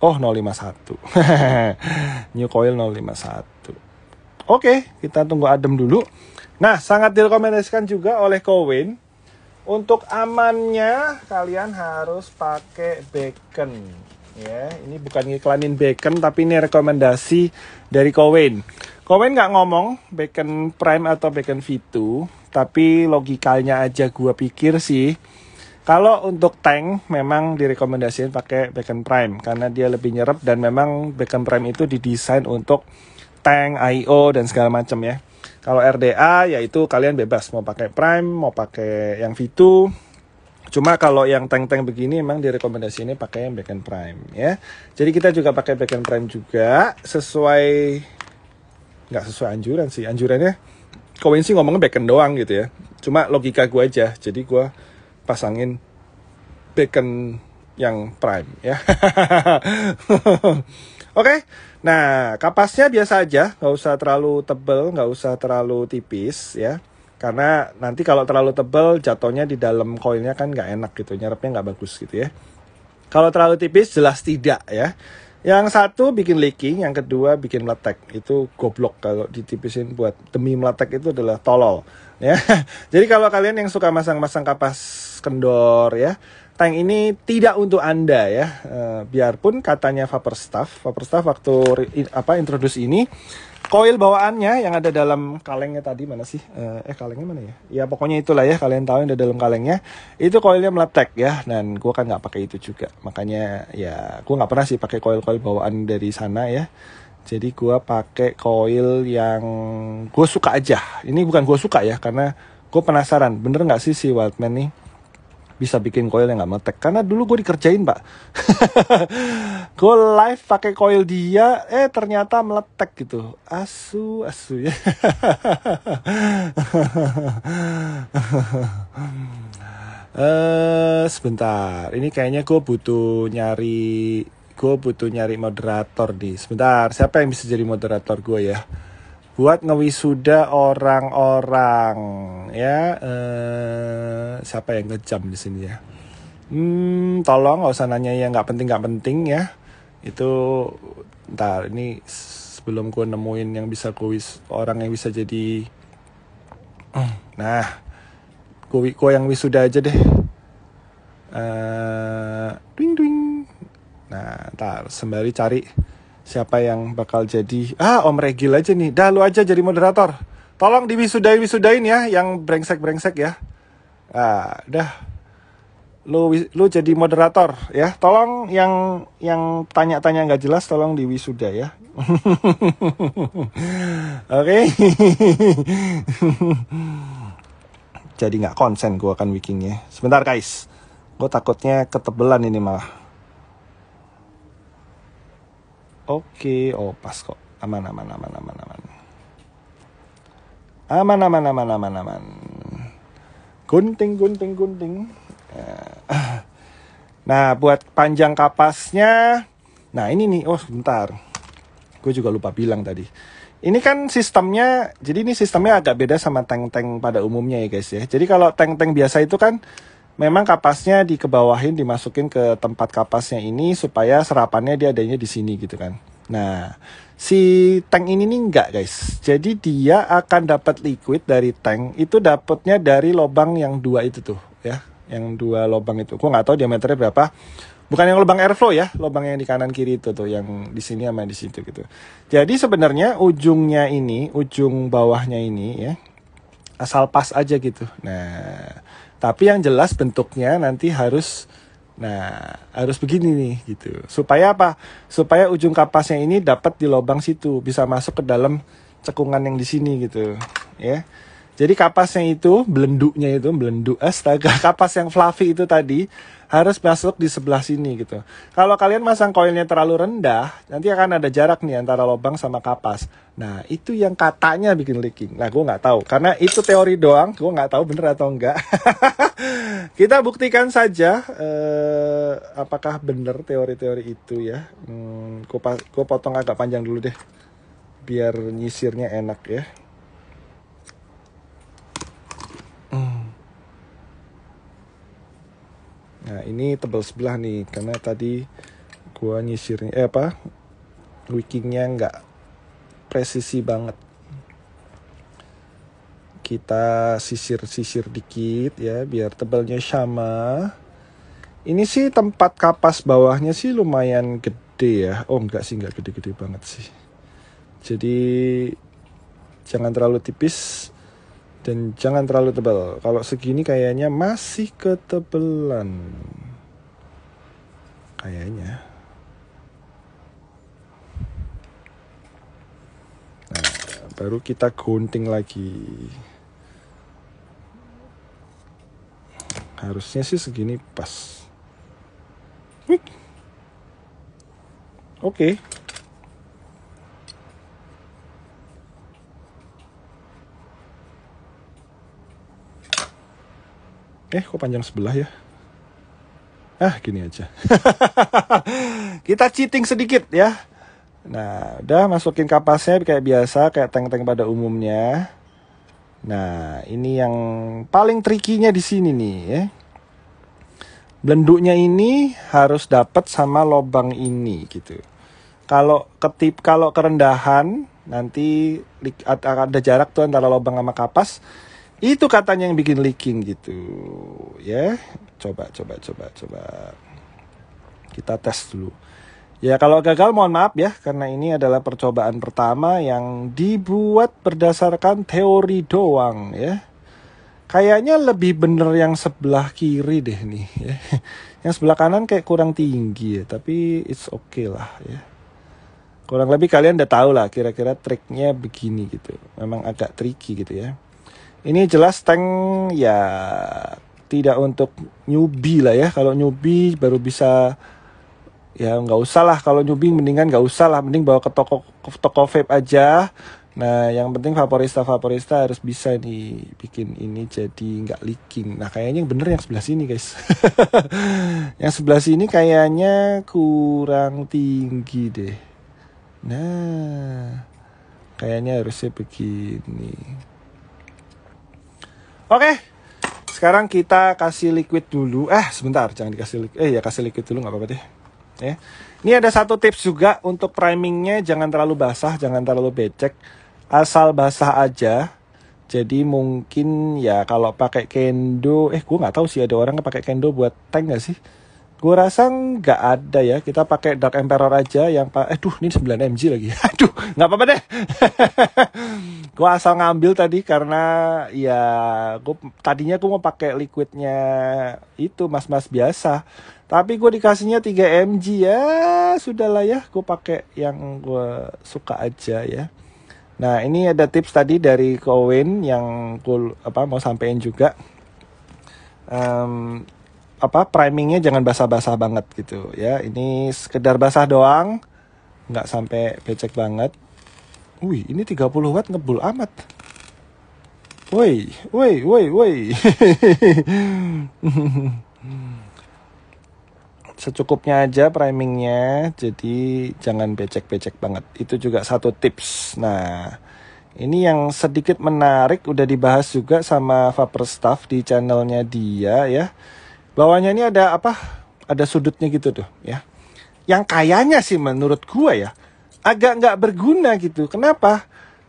Oh, 051. (laughs) New coil 051. Oke, kita tunggu adem dulu. Nah, sangat direkomendasikan juga oleh Cowen. Untuk amannya kalian harus pakai bacon ya. Ini bukan ngiklanin bacon tapi ini rekomendasi dari Cowen Cowen nggak ngomong bacon prime atau bacon fitu, tapi logikanya aja gua pikir sih kalau untuk tank memang direkomendasikan pakai Bacon Prime karena dia lebih nyerap dan memang Bacon Prime itu didesain untuk tank, IO dan segala macam ya. Kalau RDA yaitu kalian bebas mau pakai Prime, mau pakai yang V2. Cuma kalau yang tank-tank begini emang direkomendasi ini pakai yang backend Prime ya. Jadi kita juga pakai backend Prime juga sesuai nggak sesuai anjuran sih. Anjurannya Koin sih ngomongnya backend doang gitu ya. Cuma logika gue aja. Jadi gue pasangin backend yang prime ya. (laughs) Oke. okay. Nah, kapasnya biasa aja, nggak usah terlalu tebel, nggak usah terlalu tipis ya. Karena nanti kalau terlalu tebel jatuhnya di dalam koilnya kan nggak enak gitu, nyerapnya nggak bagus gitu ya. Kalau terlalu tipis jelas tidak ya. Yang satu bikin leaking, yang kedua bikin meletek. Itu goblok kalau ditipisin buat demi meletek itu adalah tolol ya. (laughs) Jadi kalau kalian yang suka masang-masang kapas kendor ya, tank ini tidak untuk anda ya uh, biarpun katanya staff, vapor staff waktu in, apa introduce ini coil bawaannya yang ada dalam kalengnya tadi mana sih uh, eh kalengnya mana ya ya pokoknya itulah ya kalian tahu yang ada dalam kalengnya itu coilnya meletek ya dan gua kan nggak pakai itu juga makanya ya gua nggak pernah sih pakai coil coil bawaan dari sana ya jadi gua pakai coil yang gue suka aja ini bukan gue suka ya karena gue penasaran bener nggak sih si Wildman nih bisa bikin koil yang nggak meletek karena dulu gue dikerjain pak (laughs) gue live pakai koil dia eh ternyata meletek gitu asu asu ya uh, (laughs) sebentar ini kayaknya gue butuh nyari gue butuh nyari moderator di sebentar siapa yang bisa jadi moderator gue ya buat ngewisuda orang-orang ya eh, siapa yang ngejam di sini ya hmm, tolong nggak usah nanya yang nggak penting nggak penting ya itu ntar ini sebelum gue nemuin yang bisa gue orang yang bisa jadi nah gue gue yang wisuda aja deh uh, ding ding nah ntar sembari cari siapa yang bakal jadi ah Om Regil aja nih dah lu aja jadi moderator tolong diwisudain wisudain ya yang brengsek brengsek ya ah dah lu lu jadi moderator ya tolong yang yang tanya-tanya nggak jelas tolong diwisuda ya (laughs) oke (laughs) jadi nggak konsen gue akan wikingnya sebentar guys gue takutnya ketebelan ini malah Oke, oh pas kok. Aman, aman, aman, aman, aman. Aman, aman, aman, aman, aman. Gunting, gunting, gunting. Eh, (clears throat) nah, buat panjang kapasnya. Nah, ini nih. Oh, sebentar. Gue juga lupa bilang tadi. Ini kan sistemnya, jadi ini sistemnya agak beda sama tank-tank pada umumnya ya guys ya. Jadi kalau tank-tank biasa itu kan memang kapasnya dikebawahin dimasukin ke tempat kapasnya ini supaya serapannya dia adanya di sini gitu kan. Nah, si tank ini nih enggak guys. Jadi dia akan dapat liquid dari tank itu dapatnya dari lubang yang dua itu tuh ya. Yang dua lubang itu. Gue nggak tahu diameternya berapa. Bukan yang lubang airflow ya, lubang yang di kanan kiri itu tuh yang di sini sama di situ gitu. Jadi sebenarnya ujungnya ini, ujung bawahnya ini ya asal pas aja gitu. Nah, tapi yang jelas bentuknya nanti harus nah harus begini nih gitu. Supaya apa? Supaya ujung kapasnya ini dapat di lubang situ, bisa masuk ke dalam cekungan yang di sini gitu, ya. Jadi kapasnya itu, belenduknya itu, belenduk astaga, (laughs) kapas yang fluffy itu tadi harus masuk di sebelah sini gitu. Kalau kalian masang koilnya terlalu rendah, nanti akan ada jarak nih antara lubang sama kapas. Nah, itu yang katanya bikin leaking. Nah, gue nggak tahu. Karena itu teori doang, gue nggak tahu bener atau enggak. (laughs) Kita buktikan saja eh, apakah bener teori-teori itu ya. Hmm, gue potong agak panjang dulu deh. Biar nyisirnya enak ya. Nah ini tebal sebelah nih karena tadi gua nyisirnya eh apa wickingnya nggak presisi banget. Kita sisir-sisir dikit ya biar tebalnya sama. Ini sih tempat kapas bawahnya sih lumayan gede ya. Oh nggak sih nggak gede-gede banget sih. Jadi jangan terlalu tipis dan jangan terlalu tebal. Kalau segini kayaknya masih ketebelan. Kayaknya. Nah, baru kita gunting lagi. Harusnya sih segini pas. Oke. Okay. eh kok panjang sebelah ya ah gini aja (laughs) kita cheating sedikit ya nah udah masukin kapasnya kayak biasa kayak tank-tank pada umumnya nah ini yang paling trikinya di sini nih ya blenduknya ini harus dapat sama lobang ini gitu kalau ketip kalau kerendahan nanti ada jarak tuh antara lobang sama kapas itu katanya yang bikin leaking gitu. Ya, coba coba coba coba. Kita tes dulu. Ya kalau gagal mohon maaf ya karena ini adalah percobaan pertama yang dibuat berdasarkan teori doang ya. Kayaknya lebih bener yang sebelah kiri deh nih ya. Yang sebelah kanan kayak kurang tinggi ya tapi it's okay lah ya. Kurang lebih kalian udah tau lah kira-kira triknya begini gitu. Memang agak tricky gitu ya. Ini jelas tank ya tidak untuk newbie lah ya. Kalau newbie baru bisa ya nggak usah lah kalau newbie mendingan nggak usah lah mending bawa ke toko ke toko vape aja nah yang penting vaporista vaporista harus bisa nih bikin ini jadi nggak leaking nah kayaknya yang bener yang sebelah sini guys (laughs) yang sebelah sini kayaknya kurang tinggi deh nah kayaknya harusnya begini Oke. Okay. Sekarang kita kasih liquid dulu. Eh, sebentar, jangan dikasih liquid. Eh, ya kasih liquid dulu nggak apa-apa deh. Eh. Ini ada satu tips juga untuk primingnya jangan terlalu basah, jangan terlalu becek. Asal basah aja. Jadi mungkin ya kalau pakai kendo, eh gue nggak tahu sih ada orang pakai kendo buat tank nggak sih? Gue rasa nggak ada ya. Kita pakai Dark Emperor aja yang pak eh duh, ini 9 mg lagi. (laughs) aduh, nggak apa-apa deh. (laughs) gue asal ngambil tadi karena ya gue tadinya gue mau pakai liquidnya itu mas-mas biasa. Tapi gue dikasihnya 3 mg ya sudahlah ya gue pakai yang gue suka aja ya. Nah ini ada tips tadi dari Kowin yang gue apa mau sampein juga. Um, apa primingnya jangan basah-basah banget gitu ya ini sekedar basah doang nggak sampai becek banget wih ini 30 watt ngebul amat woi woi woi woi (laughs) secukupnya aja primingnya jadi jangan becek-becek banget itu juga satu tips nah ini yang sedikit menarik udah dibahas juga sama Vapor Staff di channelnya dia ya bawahnya ini ada apa? Ada sudutnya gitu tuh, ya. Yang kayaknya sih menurut gua ya agak nggak berguna gitu. Kenapa?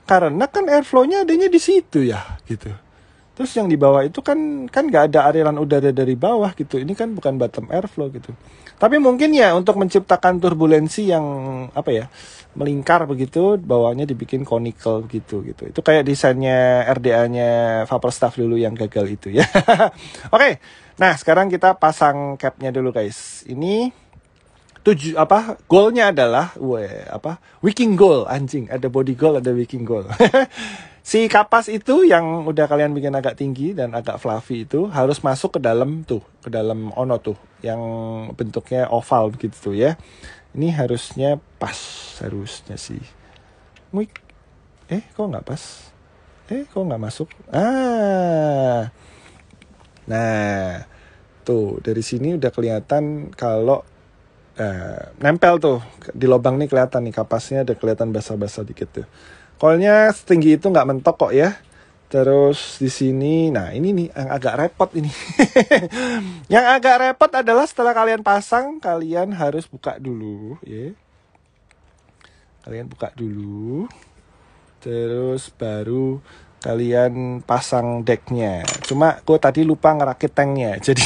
Karena kan airflownya adanya di situ ya, gitu terus yang di bawah itu kan kan nggak ada aliran udara dari bawah gitu ini kan bukan bottom airflow gitu tapi mungkin ya untuk menciptakan turbulensi yang apa ya melingkar begitu bawahnya dibikin conical gitu gitu itu kayak desainnya RDA-nya staff dulu yang gagal itu ya (laughs) oke okay, nah sekarang kita pasang capnya dulu guys ini tujuh apa goalnya adalah we apa wiking goal anjing ada body goal ada wiking goal (laughs) si kapas itu yang udah kalian bikin agak tinggi dan agak fluffy itu harus masuk ke dalam tuh ke dalam ono tuh yang bentuknya oval begitu tuh ya ini harusnya pas harusnya sih Wik. eh kok nggak pas eh kok nggak masuk ah nah tuh dari sini udah kelihatan kalau Eh, nempel tuh di lubang nih kelihatan nih kapasnya ada kelihatan basah-basah dikit tuh. Kolnya setinggi itu nggak mentok kok ya. Terus di sini, nah ini nih yang agak repot ini. (laughs) yang agak repot adalah setelah kalian pasang, kalian harus buka dulu, ya. Yeah. Kalian buka dulu, terus baru kalian pasang decknya cuma gue tadi lupa ngerakit tanknya (laughs) jadi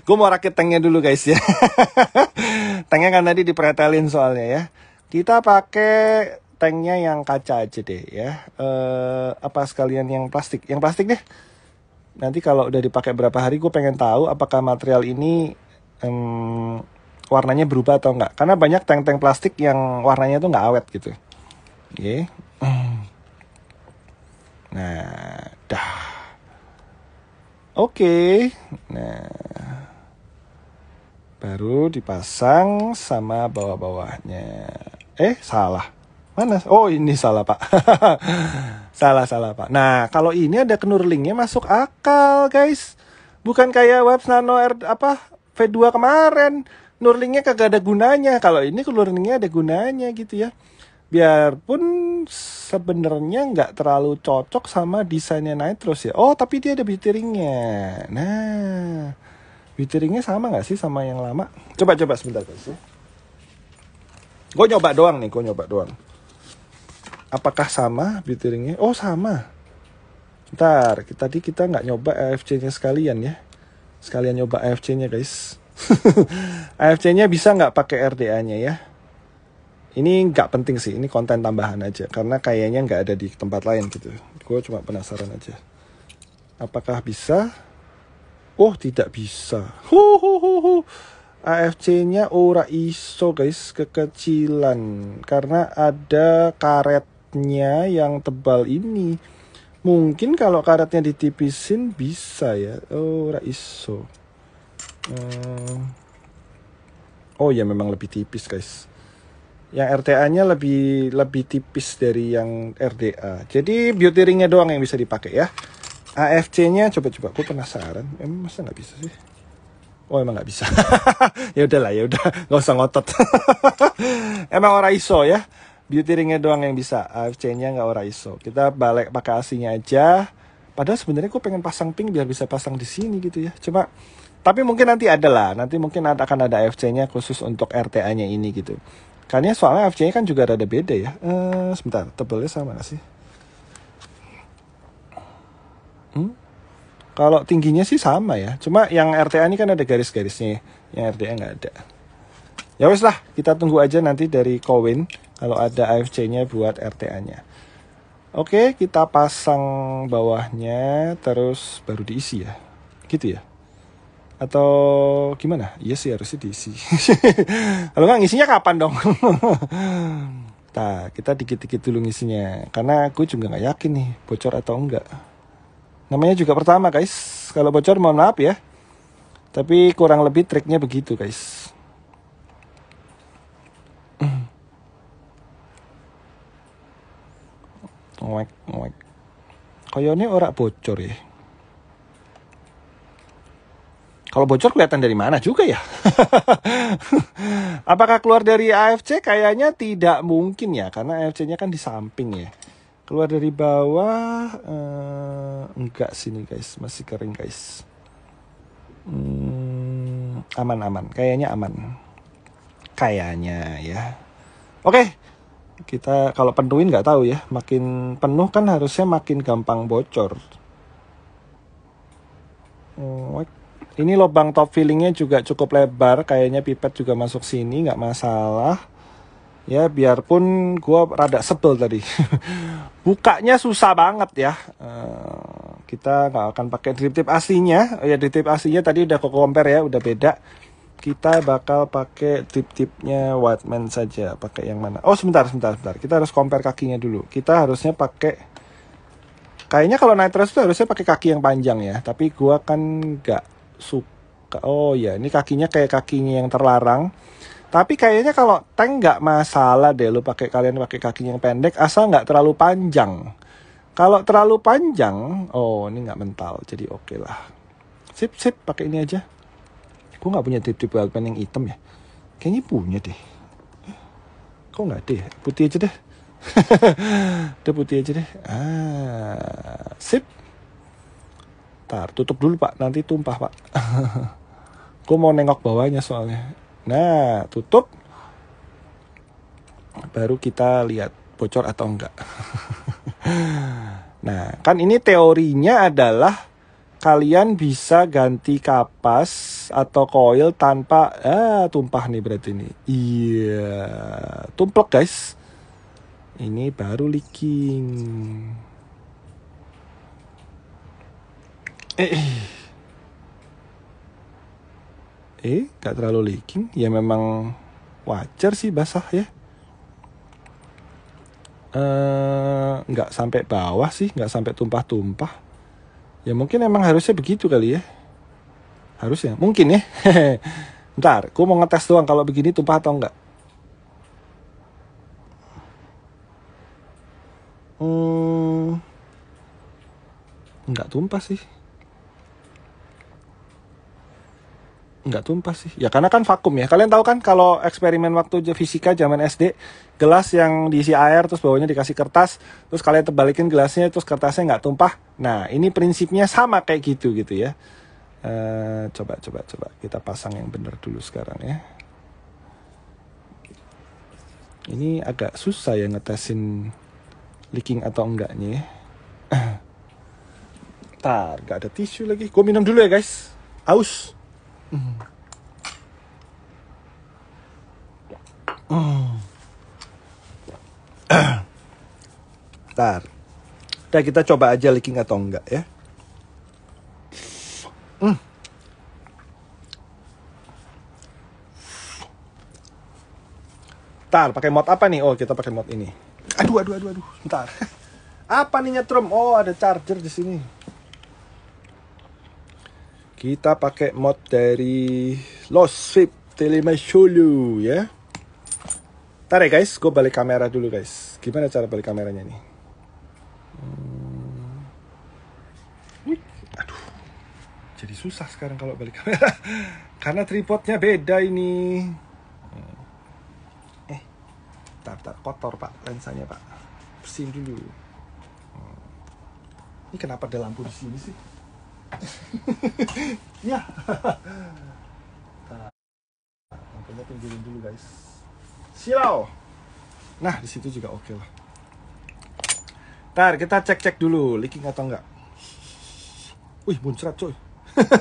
gue mau rakit tanknya dulu guys ya (laughs) tanknya kan tadi dipretelin soalnya ya kita pakai tanknya yang kaca aja deh ya uh, apa sekalian yang plastik yang plastik deh nanti kalau udah dipakai berapa hari gue pengen tahu apakah material ini um, warnanya berubah atau enggak karena banyak tank-tank plastik yang warnanya tuh nggak awet gitu oke okay. (clears throat) Nah, dah. Oke. Okay. Nah. Baru dipasang sama bawah-bawahnya. Eh, salah. Mana? Oh, ini salah, Pak. (laughs) salah, salah, Pak. Nah, kalau ini ada knurlingnya masuk akal, guys. Bukan kayak web nano R, apa V2 kemarin. Knurlingnya kagak ada gunanya. Kalau ini knurlingnya ada gunanya gitu ya biarpun sebenarnya nggak terlalu cocok sama desainnya Nitros ya. Oh, tapi dia ada bitiringnya. Nah, bitiringnya sama nggak sih sama yang lama? Coba coba sebentar guys. Gue nyoba doang nih, gue nyoba doang. Apakah sama bitiringnya? Oh sama. Ntar, kita tadi kita nggak nyoba AFC-nya sekalian ya. Sekalian nyoba AFC-nya guys. AFC-nya (laughs) bisa nggak pakai RDA-nya ya? Ini nggak penting sih, ini konten tambahan aja karena kayaknya nggak ada di tempat lain gitu. Gue cuma penasaran aja. Apakah bisa? Oh tidak bisa. Hu hu hu hu. AFC-nya ora iso guys kekecilan karena ada karetnya yang tebal ini. Mungkin kalau karetnya ditipisin bisa ya. Ora iso. Hmm. Oh ya memang lebih tipis guys yang RTA-nya lebih lebih tipis dari yang RDA. Jadi beauty ringnya doang yang bisa dipakai ya. AFC-nya coba-coba, aku penasaran. Emang masa nggak bisa sih? Oh emang nggak bisa. (laughs) ya udahlah ya udah, nggak usah ngotot. (laughs) emang ora iso ya. Beauty ringnya doang yang bisa. AFC-nya nggak ora iso. Kita balik pakai aslinya aja. Padahal sebenarnya aku pengen pasang pink biar bisa pasang di sini gitu ya. Coba tapi mungkin nanti ada lah, nanti mungkin akan ada AFC-nya khusus untuk RTA-nya ini gitu. Karena ya, soalnya FC-nya kan juga rada beda ya. Uh, sebentar, tebelnya sama gak sih? Hmm? Kalau tingginya sih sama ya. Cuma yang RTA ini kan ada garis-garisnya. Ya. Yang RTA nggak ada. Ya wes lah, kita tunggu aja nanti dari Koin kalau ada AFC-nya buat RTA-nya. Oke, kita pasang bawahnya terus baru diisi ya. Gitu ya atau gimana? Iya sih harusnya diisi. (laughs) Kalau nggak ngisinya kapan dong? nah, (laughs) kita dikit-dikit dulu ngisinya. Karena aku juga nggak yakin nih bocor atau enggak. Namanya juga pertama guys. Kalau bocor mohon maaf ya. Tapi kurang lebih triknya begitu guys. Ngwek, ngwek. Kayaknya ora bocor ya. Kalau bocor kelihatan dari mana juga ya? (laughs) Apakah keluar dari AFC? Kayaknya tidak mungkin ya, karena AFC-nya kan di samping ya. Keluar dari bawah, uh, enggak sini guys, masih kering guys. Hmm, aman-aman, kayaknya aman. Kayaknya ya. Oke, kita kalau penuhin nggak tahu ya makin penuh kan harusnya makin gampang bocor. Oh, ini lubang top fillingnya juga cukup lebar, kayaknya pipet juga masuk sini, nggak masalah. Ya, biarpun gue rada sebel tadi. (laughs) Bukanya susah banget ya. Uh, kita nggak akan pakai drip tip aslinya. Oh ya, drip tip aslinya tadi udah ke compare ya, udah beda. Kita bakal pakai drip tipnya Whiteman saja. Pakai yang mana? Oh, sebentar, sebentar, sebentar. Kita harus compare kakinya dulu. Kita harusnya pakai kayaknya kalau nitrous itu harusnya pakai kaki yang panjang ya tapi gua kan nggak suka oh ya ini kakinya kayak kakinya yang terlarang tapi kayaknya kalau tank nggak masalah deh lo pakai kalian pakai kakinya yang pendek asal nggak terlalu panjang. Kalau terlalu panjang, oh ini nggak mental, jadi oke okay lah. Sip sip pakai ini aja. aku nggak punya tip-tip pen yang hitam ya. Kayaknya punya deh. Kok nggak deh? Ya? Putih aja deh. (laughs) deh putih aja deh. Ah, sip. Bentar, tutup dulu pak, nanti tumpah pak. (laughs) gue mau nengok bawahnya soalnya. Nah, tutup. Baru kita lihat bocor atau enggak. (laughs) nah, kan ini teorinya adalah kalian bisa ganti kapas atau koil tanpa ah, tumpah nih berarti ini. Iya, yeah. tumplek guys. Ini baru leaking. eh eh gak terlalu leaking ya memang wajar sih basah ya nggak eh, sampai bawah sih nggak sampai tumpah-tumpah ya mungkin emang harusnya begitu kali ya harusnya mungkin ya (laughs) ntar aku mau ngetes doang kalau begini tumpah atau enggak hmm nggak tumpah sih nggak tumpah sih ya karena kan vakum ya kalian tahu kan kalau eksperimen waktu fisika zaman SD gelas yang diisi air terus bawahnya dikasih kertas terus kalian terbalikin gelasnya terus kertasnya nggak tumpah nah ini prinsipnya sama kayak gitu gitu ya e, coba coba coba kita pasang yang benar dulu sekarang ya ini agak susah ya ngetesin leaking atau enggaknya ya. (clears throat) nggak gak ada tisu lagi. Gue minum dulu ya guys. Aus. Ntar Udah Bentar. udah kita coba aja licking atau enggak ya. Mm. Bentar, pakai mod apa nih? Oh, kita pakai mod ini. Aduh, aduh, aduh, aduh. Bentar. Apa nih nyetrum? Oh, ada charger di sini. Kita pakai mod dari Lost Ship Telemachulu ya. Ntar ya guys, gue balik kamera dulu guys. Gimana cara balik kameranya nih? Hmm. Aduh, jadi susah sekarang kalau balik kamera. (laughs) Karena tripodnya beda ini. Hmm. Eh, tar, tar, kotor pak lensanya pak. Bersihin dulu. Hmm. Ini kenapa ada lampu di sini sih? (laughs) ya nah, dulu guys silau nah disitu juga oke okay lah Ntar kita cek-cek dulu leaking atau enggak wih muncrat coy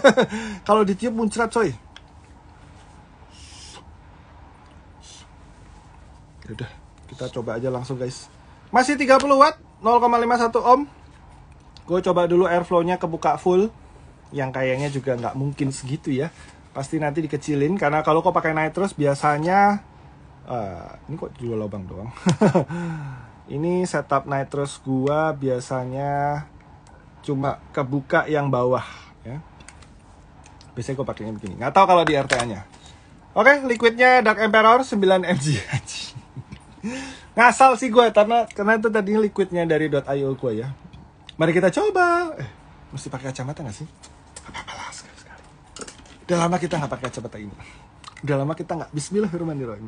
(laughs) kalau ditiup muncrat coy yaudah kita coba aja langsung guys masih 30 watt 0,51 ohm gue coba dulu airflow-nya kebuka full yang kayaknya juga nggak mungkin segitu ya pasti nanti dikecilin karena kalau kau pakai nitrous biasanya uh, ini kok jual lubang doang (laughs) ini setup nitrous gua biasanya cuma kebuka yang bawah ya biasanya gua pakainya begini nggak tahu kalau di RTA nya oke liquidnya Dark Emperor 9 mg (laughs) ngasal sih gua karena karena itu tadinya liquidnya dari .io gua ya Mari kita coba. Eh, mesti pakai kacamata nggak sih? Apa-apa lah sekali-sekali. Udah lama kita nggak pakai kacamata ini. Udah lama kita nggak. Bismillahirrahmanirrahim.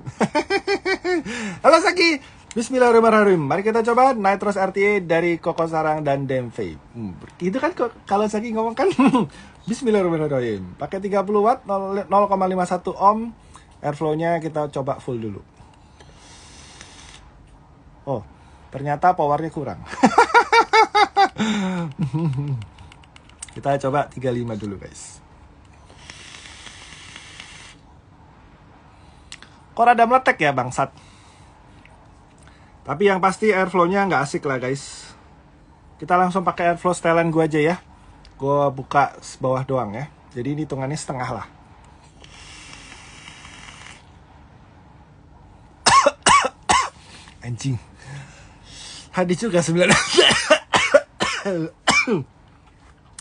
(laughs) Halo Saki. Bismillahirrahmanirrahim. Mari kita coba Nitros RTA dari Koko Sarang dan Demve. Hmm, itu kan kalau Saki ngomong kan (laughs) Bismillahirrahmanirrahim. Pakai 30 watt 0,51 ohm. Airflow-nya kita coba full dulu. Oh, ternyata powernya kurang. (laughs) (laughs) Kita coba 35 dulu guys. Kok rada meletek ya bangsat. Tapi yang pasti airflow-nya nggak asik lah guys. Kita langsung pakai airflow setelan gue aja ya. Gue buka bawah doang ya. Jadi ini hitungannya setengah lah. (coughs) Anjing. Hadis juga 9. (coughs)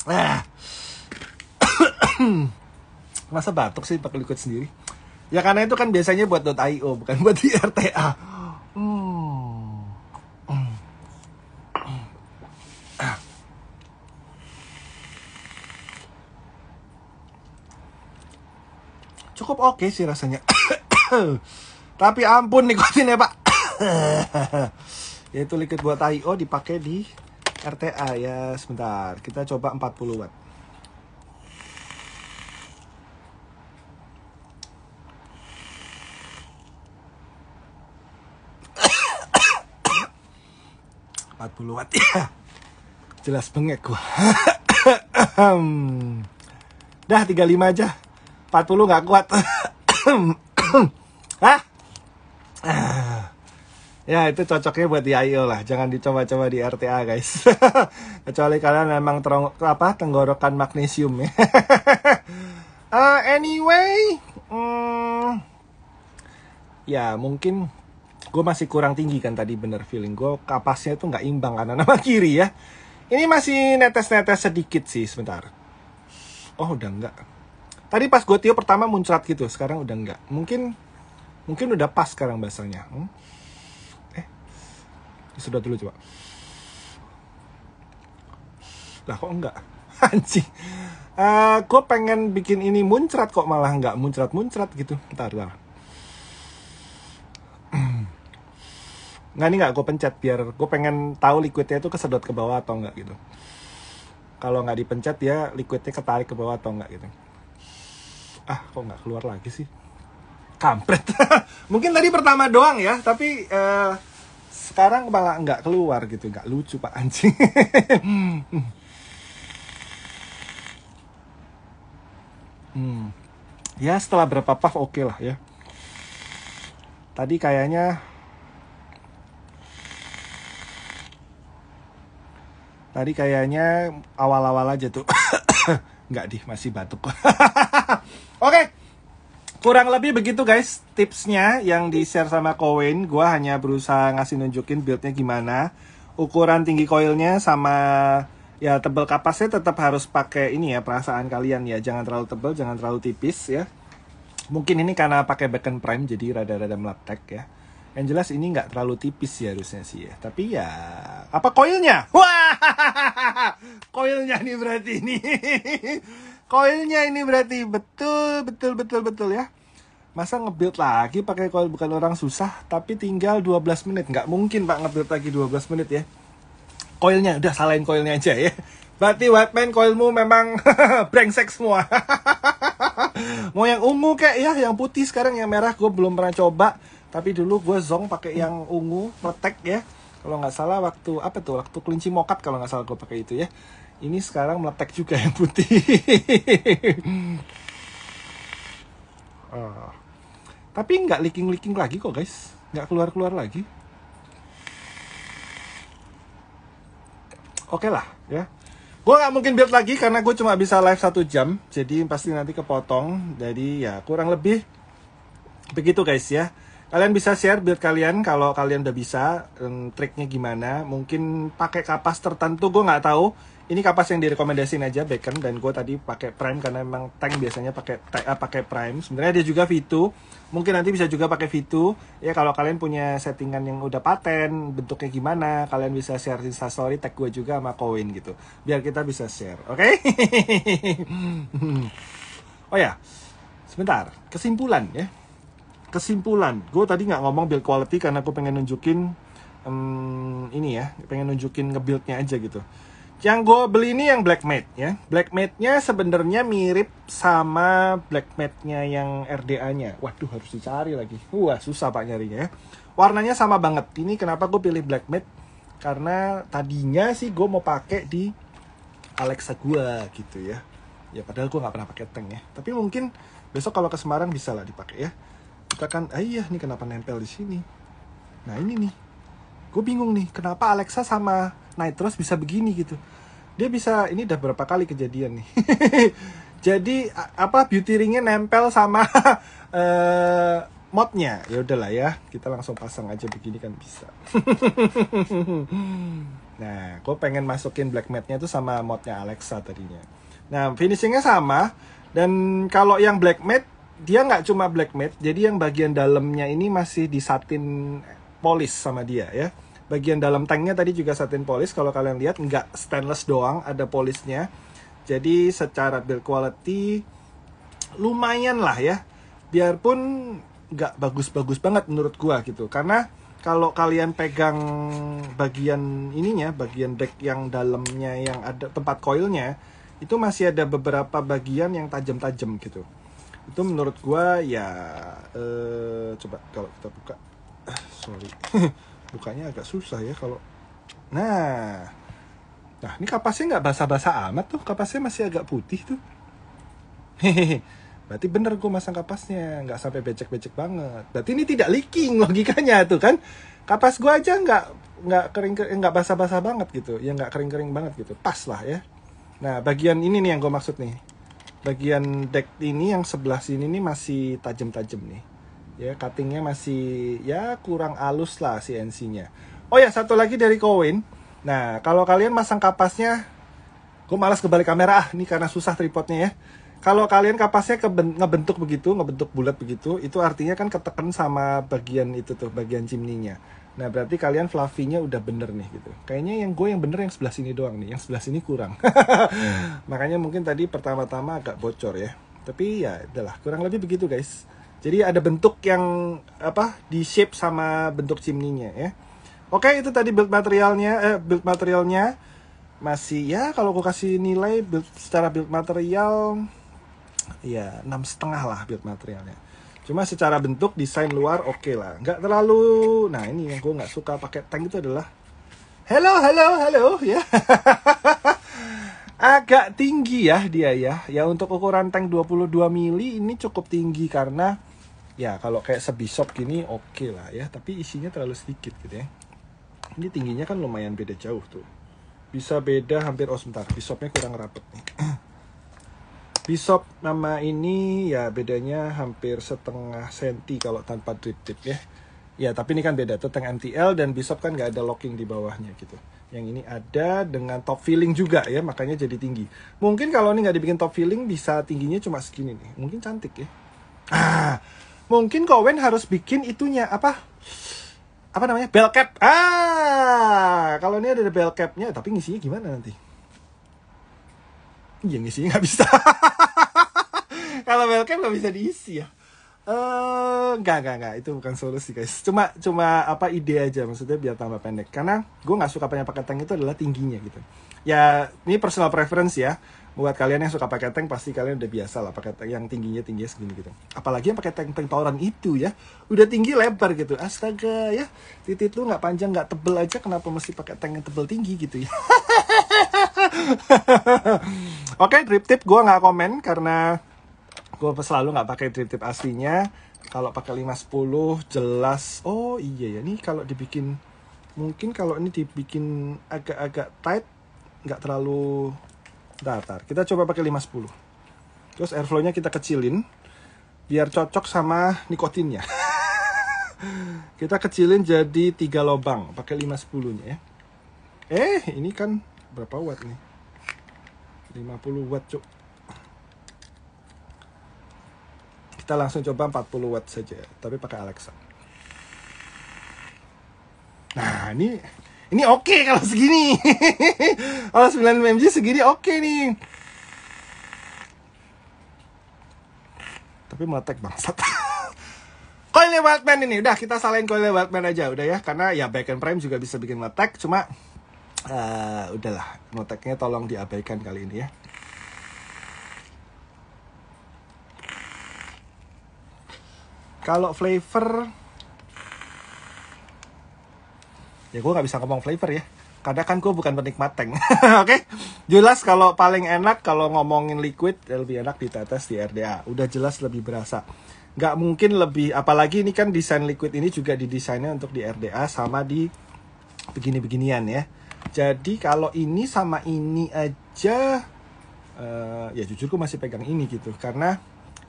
Ah. (coughs) Masa batuk sih pakai liquid sendiri? Ya karena itu kan biasanya buat .io bukan buat di (laughs) RTA. Cukup oke okay sih rasanya. (coughs) Tapi ampun nikotinnya, Pak. Yaitu liquid buat IO dipakai di RTA ya sebentar kita coba 40 watt empat puluh watt ya (coughs) jelas bengek gua (coughs) dah 35 aja 40 nggak kuat (coughs) Hah? Ah ya itu cocoknya buat di IO lah jangan dicoba-coba di RTA guys (laughs) kecuali kalian memang terong apa tenggorokan magnesium ya uh, (laughs) anyway um, ya mungkin gue masih kurang tinggi kan tadi bener feeling gue kapasnya itu nggak imbang karena nama kiri ya ini masih netes-netes sedikit sih sebentar oh udah enggak tadi pas gue tiup pertama muncrat gitu sekarang udah enggak mungkin mungkin udah pas sekarang bahasanya hmm? disedot dulu coba lah kok enggak (laughs) anjing uh, eh, gue pengen bikin ini muncrat kok malah enggak muncrat muncrat gitu ntar lah (clears throat) nggak ini nggak gue pencet biar gue pengen tahu liquidnya itu kesedot ke bawah atau enggak gitu kalau nggak dipencet ya liquidnya ketarik ke bawah atau enggak gitu ah kok nggak keluar lagi sih kampret (laughs) mungkin tadi pertama doang ya tapi uh, sekarang malah nggak keluar gitu nggak lucu pak anjing hmm. hmm. ya setelah berapa puff oke okay lah ya tadi kayaknya tadi kayaknya awal-awal aja tuh (coughs) nggak dih masih batuk (coughs) oke okay kurang lebih begitu guys tipsnya yang di share sama Cowen gue hanya berusaha ngasih nunjukin buildnya gimana ukuran tinggi koilnya sama ya tebel kapasnya tetap harus pakai ini ya perasaan kalian ya jangan terlalu tebel jangan terlalu tipis ya mungkin ini karena pakai backend prime jadi rada-rada meletek ya yang jelas ini nggak terlalu tipis ya harusnya sih ya tapi ya apa koilnya wah koilnya (laughs) nih berarti ini koilnya (laughs) ini berarti betul betul betul betul ya masa ngebuild lagi pakai coil bukan orang susah tapi tinggal 12 menit nggak mungkin pak ngebuild lagi 12 menit ya coilnya udah salahin coilnya aja ya berarti man coilmu memang (laughs) brengsek semua (laughs) mau yang ungu kayak ya yang putih sekarang yang merah gue belum pernah coba tapi dulu gue zong pakai yang ungu protek ya kalau nggak salah waktu apa tuh waktu kelinci mokat kalau nggak salah gue pakai itu ya ini sekarang meletek juga yang putih (laughs) ah tapi nggak leaking leaking lagi kok guys nggak keluar keluar lagi oke okay lah ya gue nggak mungkin build lagi karena gue cuma bisa live satu jam jadi pasti nanti kepotong jadi ya kurang lebih begitu guys ya kalian bisa share build kalian kalau kalian udah bisa triknya gimana mungkin pakai kapas tertentu gue nggak tahu ini kapas yang direkomendasin aja Bacon dan gue tadi pakai Prime karena emang tank biasanya pakai uh, pakai Prime. Sebenarnya dia juga v mungkin nanti bisa juga pakai v Ya kalau kalian punya settingan yang udah paten, bentuknya gimana, kalian bisa share di story tag gue juga sama Koin gitu. Biar kita bisa share, oke? Okay? (laughs) oh ya. Sebentar, kesimpulan ya. Kesimpulan, gue tadi nggak ngomong build quality karena gue pengen nunjukin um, ini ya, pengen nunjukin ngebuildnya aja gitu yang gue beli ini yang Black matte ya. Black matte nya sebenarnya mirip sama Black matte nya yang RDA-nya. Waduh harus dicari lagi. Wah susah pak nyarinya ya. Warnanya sama banget. Ini kenapa gue pilih Black matte Karena tadinya sih gue mau pakai di Alexa gue gitu ya. Ya padahal gue nggak pernah pakai tank ya. Tapi mungkin besok kalau ke Semarang bisa lah dipakai ya. Kita kan, ayah iya, nih kenapa nempel di sini? Nah ini nih gue bingung nih kenapa Alexa sama Nitros bisa begini gitu dia bisa ini udah berapa kali kejadian nih (laughs) jadi apa beauty ringnya nempel sama uh, (laughs) modnya ya udahlah ya kita langsung pasang aja begini kan bisa (laughs) nah gue pengen masukin black matte-nya tuh sama modnya Alexa tadinya nah finishingnya sama dan kalau yang black matte dia nggak cuma black matte jadi yang bagian dalamnya ini masih disatin polis sama dia ya bagian dalam tanknya tadi juga satin polis kalau kalian lihat nggak stainless doang ada polisnya jadi secara build quality lumayan lah ya biarpun nggak bagus-bagus banget menurut gua gitu karena kalau kalian pegang bagian ininya bagian deck yang dalamnya yang ada tempat koilnya itu masih ada beberapa bagian yang tajam-tajam gitu itu menurut gua ya uh, coba kalau kita buka ah, sorry (laughs) bukanya agak susah ya kalau nah nah ini kapasnya nggak basah-basah amat tuh kapasnya masih agak putih tuh hehehe berarti bener gue masang kapasnya nggak sampai becek-becek banget berarti ini tidak leaking logikanya tuh kan kapas gue aja nggak nggak kering kering nggak basah-basah banget gitu ya nggak kering-kering banget gitu pas lah ya nah bagian ini nih yang gue maksud nih bagian deck ini yang sebelah sini nih masih tajam-tajam nih ya cuttingnya masih ya kurang alus lah CNC-nya. Oh ya satu lagi dari Cowen. Nah kalau kalian masang kapasnya, gue malas kebalik kamera ah ini karena susah tripodnya ya. Kalau kalian kapasnya keben, ngebentuk begitu, ngebentuk bulat begitu, itu artinya kan ketekan sama bagian itu tuh, bagian chimney-nya. Nah berarti kalian fluffy-nya udah bener nih gitu. Kayaknya yang gue yang bener yang sebelah sini doang nih, yang sebelah sini kurang. (laughs) Hmm. Makanya mungkin tadi pertama-tama agak bocor ya. Tapi ya adalah kurang lebih begitu guys. Jadi ada bentuk yang apa di shape sama bentuk chimney-nya ya. Oke, itu tadi build materialnya eh build materialnya masih ya kalau aku kasih nilai build, secara build material ya enam setengah lah build materialnya cuma secara bentuk desain luar oke okay lah nggak terlalu nah ini yang gue nggak suka pakai tank itu adalah hello hello hello ya (laughs) agak tinggi ya dia ya ya untuk ukuran tank 22 mili ini cukup tinggi karena ya kalau kayak sebisop gini oke okay lah ya tapi isinya terlalu sedikit gitu ya ini tingginya kan lumayan beda jauh tuh bisa beda hampir oh sebentar bisopnya kurang rapet nih (clears throat) bisop nama ini ya bedanya hampir setengah senti kalau tanpa drip tip ya ya tapi ini kan beda tentang MTL dan bisop kan nggak ada locking di bawahnya gitu yang ini ada dengan top filling juga ya makanya jadi tinggi mungkin kalau ini nggak dibikin top filling bisa tingginya cuma segini nih mungkin cantik ya ah mungkin Kowen harus bikin itunya apa apa namanya bell cap ah kalau ini ada bell capnya tapi ngisinya gimana nanti iya ngisinya nggak bisa (laughs) kalau bell cap nggak bisa diisi ya eh uh, nggak nggak itu bukan solusi guys cuma cuma apa ide aja maksudnya biar tambah pendek karena gue nggak suka punya pakai tank itu adalah tingginya gitu ya ini personal preference ya buat kalian yang suka pakai tank pasti kalian udah biasa lah pakai tank yang tingginya tinggi segini gitu apalagi yang pakai tank tank tawaran itu ya udah tinggi lebar gitu astaga ya titik lu nggak panjang nggak tebel aja kenapa mesti pakai tank yang tebel tinggi gitu ya (laughs) oke okay, drip tip gue nggak komen karena gue selalu nggak pakai drip tip aslinya kalau pakai 510 jelas oh iya ya nih kalau dibikin mungkin kalau ini dibikin agak-agak tight nggak terlalu datar. Kita coba pakai 510. Terus airflow-nya kita kecilin biar cocok sama nikotinnya. (laughs) kita kecilin jadi tiga lubang pakai 510-nya ya. Eh, ini kan berapa watt nih? 50 watt, Cuk. Kita langsung coba 40 watt saja, tapi pakai Alexa. Nah, ini ini oke okay kalau segini (laughs) kalau 9 mg segini oke okay nih tapi meletek bangsat Coil (laughs) Wildman ini udah kita salahin Coil Wildman aja udah ya karena ya back and prime juga bisa bikin meletek cuma uh, udahlah meleteknya tolong diabaikan kali ini ya kalau flavor ya gue nggak bisa ngomong flavor ya karena kan gue bukan penikmat tank (laughs) oke okay? jelas kalau paling enak kalau ngomongin liquid ya lebih enak ditetes di RDA udah jelas lebih berasa nggak mungkin lebih apalagi ini kan desain liquid ini juga didesainnya untuk di RDA sama di begini-beginian ya jadi kalau ini sama ini aja uh, ya jujur gue masih pegang ini gitu karena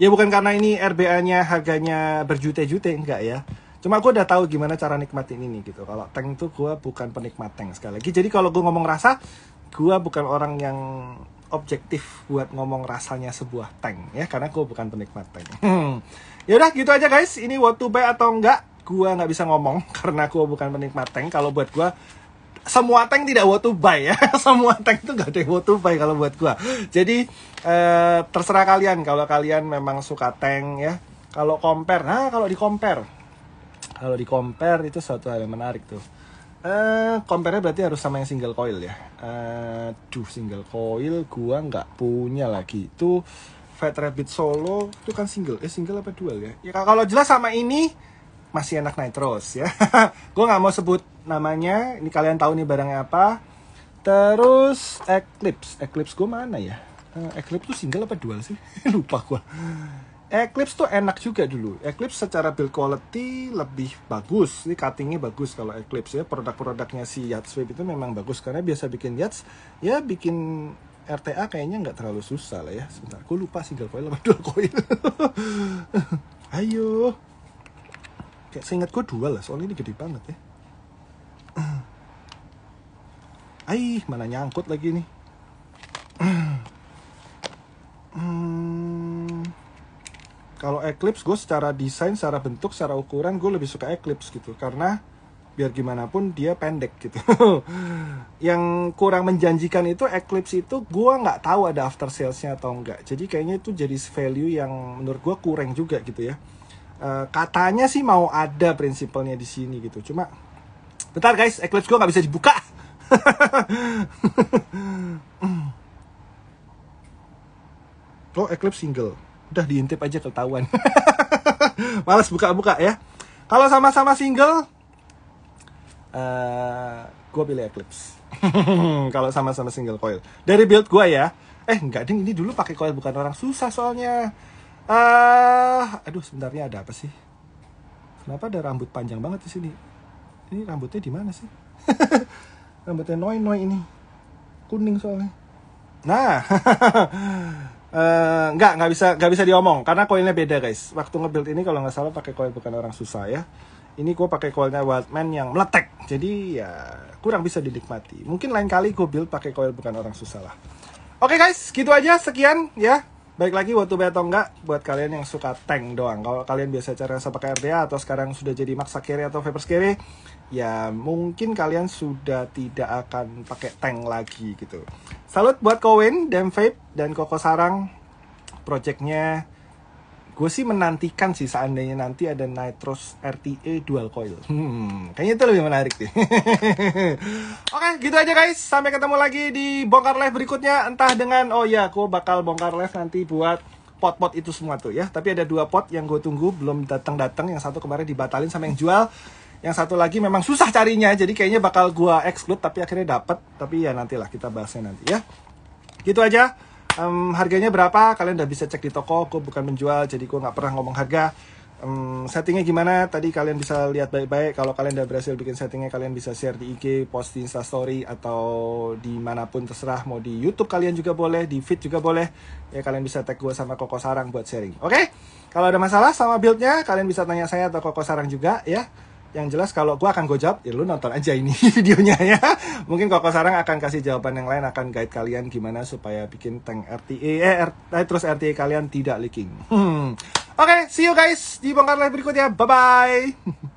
ya bukan karena ini RBA-nya harganya berjuta-juta enggak ya cuma gue udah tahu gimana cara nikmatin ini gitu kalau tank tuh gue bukan penikmat tank sekali lagi jadi kalau gue ngomong rasa gue bukan orang yang objektif buat ngomong rasanya sebuah tank ya karena gue bukan penikmat tank (laughs) yaudah ya udah gitu aja guys ini what to buy atau enggak gue nggak bisa ngomong (laughs) karena gue bukan penikmat tank kalau buat gue semua tank tidak what to buy ya (laughs) semua tank itu gak ada yang what to buy kalau buat gue jadi eh, terserah kalian kalau kalian memang suka tank ya kalau compare nah kalau di compare kalau di compare itu suatu hal yang menarik tuh Uh, eh, compare berarti harus sama yang single coil ya. Uh, duh single coil gua nggak punya lagi. Itu Fat Rabbit Solo itu kan single. Eh single apa dual ya? Ya kalau jelas sama ini masih enak Nitros ya. (laughs) gua nggak mau sebut namanya. Ini kalian tahu nih barangnya apa. Terus Eclipse. Eclipse gue mana ya? Uh, Eclipse tuh single apa dual sih? (laughs) Lupa gua. Eclipse tuh enak juga dulu. Eclipse secara build quality lebih bagus. Ini cuttingnya bagus kalau Eclipse ya. Produk-produknya si Yatswave itu memang bagus karena biasa bikin Yats ya bikin RTA kayaknya nggak terlalu susah lah ya. Sebentar, aku lupa single coil apa dual coil. (laughs) Ayo. Kayak seingat gue dua lah, soalnya ini gede banget ya. (clears throat) Aih, mana nyangkut lagi nih. (clears throat) hmm kalau Eclipse gue secara desain, secara bentuk, secara ukuran gue lebih suka Eclipse gitu karena biar gimana pun dia pendek gitu. (laughs) yang kurang menjanjikan itu Eclipse itu gue nggak tahu ada after salesnya atau enggak. Jadi kayaknya itu jadi value yang menurut gue kurang juga gitu ya. Eh, katanya sih mau ada prinsipalnya di sini gitu. Cuma bentar guys, Eclipse gue nggak bisa dibuka. (laughs) oh Eclipse single udah diintip aja ketahuan (laughs) malas buka-buka ya kalau sama-sama single uh, eh, gue pilih Eclipse (laughs) kalau sama-sama single coil dari build gue ya eh nggak ding ini dulu pakai coil bukan orang susah soalnya uh, aduh sebenarnya ada apa sih kenapa ada rambut panjang banget di sini ini rambutnya di mana sih (laughs) rambutnya noy noy ini kuning soalnya nah Eh, nggak nggak bisa nggak bisa diomong karena koinnya beda guys waktu ngebuild ini kalau nggak salah pakai koin bukan orang susah ya ini gue pakai koinnya Wildman yang meletek jadi ya kurang bisa dinikmati mungkin lain kali gue build pakai koin bukan orang susah lah oke okay guys gitu aja sekian ya Baik lagi waktu bayar atau enggak, buat kalian yang suka tank doang. Kalau kalian biasa cara rasa pakai RDA atau sekarang sudah jadi maksa carry atau vapor carry, ya mungkin kalian sudah tidak akan pakai tank lagi gitu. Salut buat Kowen, Dem Vape, dan Koko Sarang. Projectnya gue sih menantikan sih seandainya nanti ada Nitros RTE dual coil. Hmm, kayaknya itu lebih menarik sih. (laughs) Oke, okay, gitu aja guys. Sampai ketemu lagi di bongkar live berikutnya. Entah dengan oh ya, gue bakal bongkar live nanti buat pot-pot itu semua tuh ya. Tapi ada dua pot yang gue tunggu belum datang-datang. Yang satu kemarin dibatalin sama yang jual yang satu lagi memang susah carinya jadi kayaknya bakal gue exclude tapi akhirnya dapet tapi ya nantilah kita bahasnya nanti ya gitu aja um, harganya berapa kalian udah bisa cek di toko aku bukan menjual jadi gue nggak pernah ngomong harga um, settingnya gimana tadi kalian bisa lihat baik-baik kalau kalian udah berhasil bikin settingnya kalian bisa share di IG post di Instastory atau dimanapun terserah mau di YouTube kalian juga boleh di feed juga boleh ya kalian bisa tag gue sama Koko Sarang buat sharing oke okay? kalau ada masalah sama buildnya kalian bisa tanya saya atau Koko Sarang juga ya yang jelas kalau gue akan gue jawab ya lu nonton aja ini (laughs) videonya ya mungkin Koko Sarang akan kasih jawaban yang lain akan guide kalian gimana supaya bikin tank RTE eh, R, eh terus RTE kalian tidak leaking hmm. oke okay, see you guys di bongkar live berikutnya bye bye (laughs)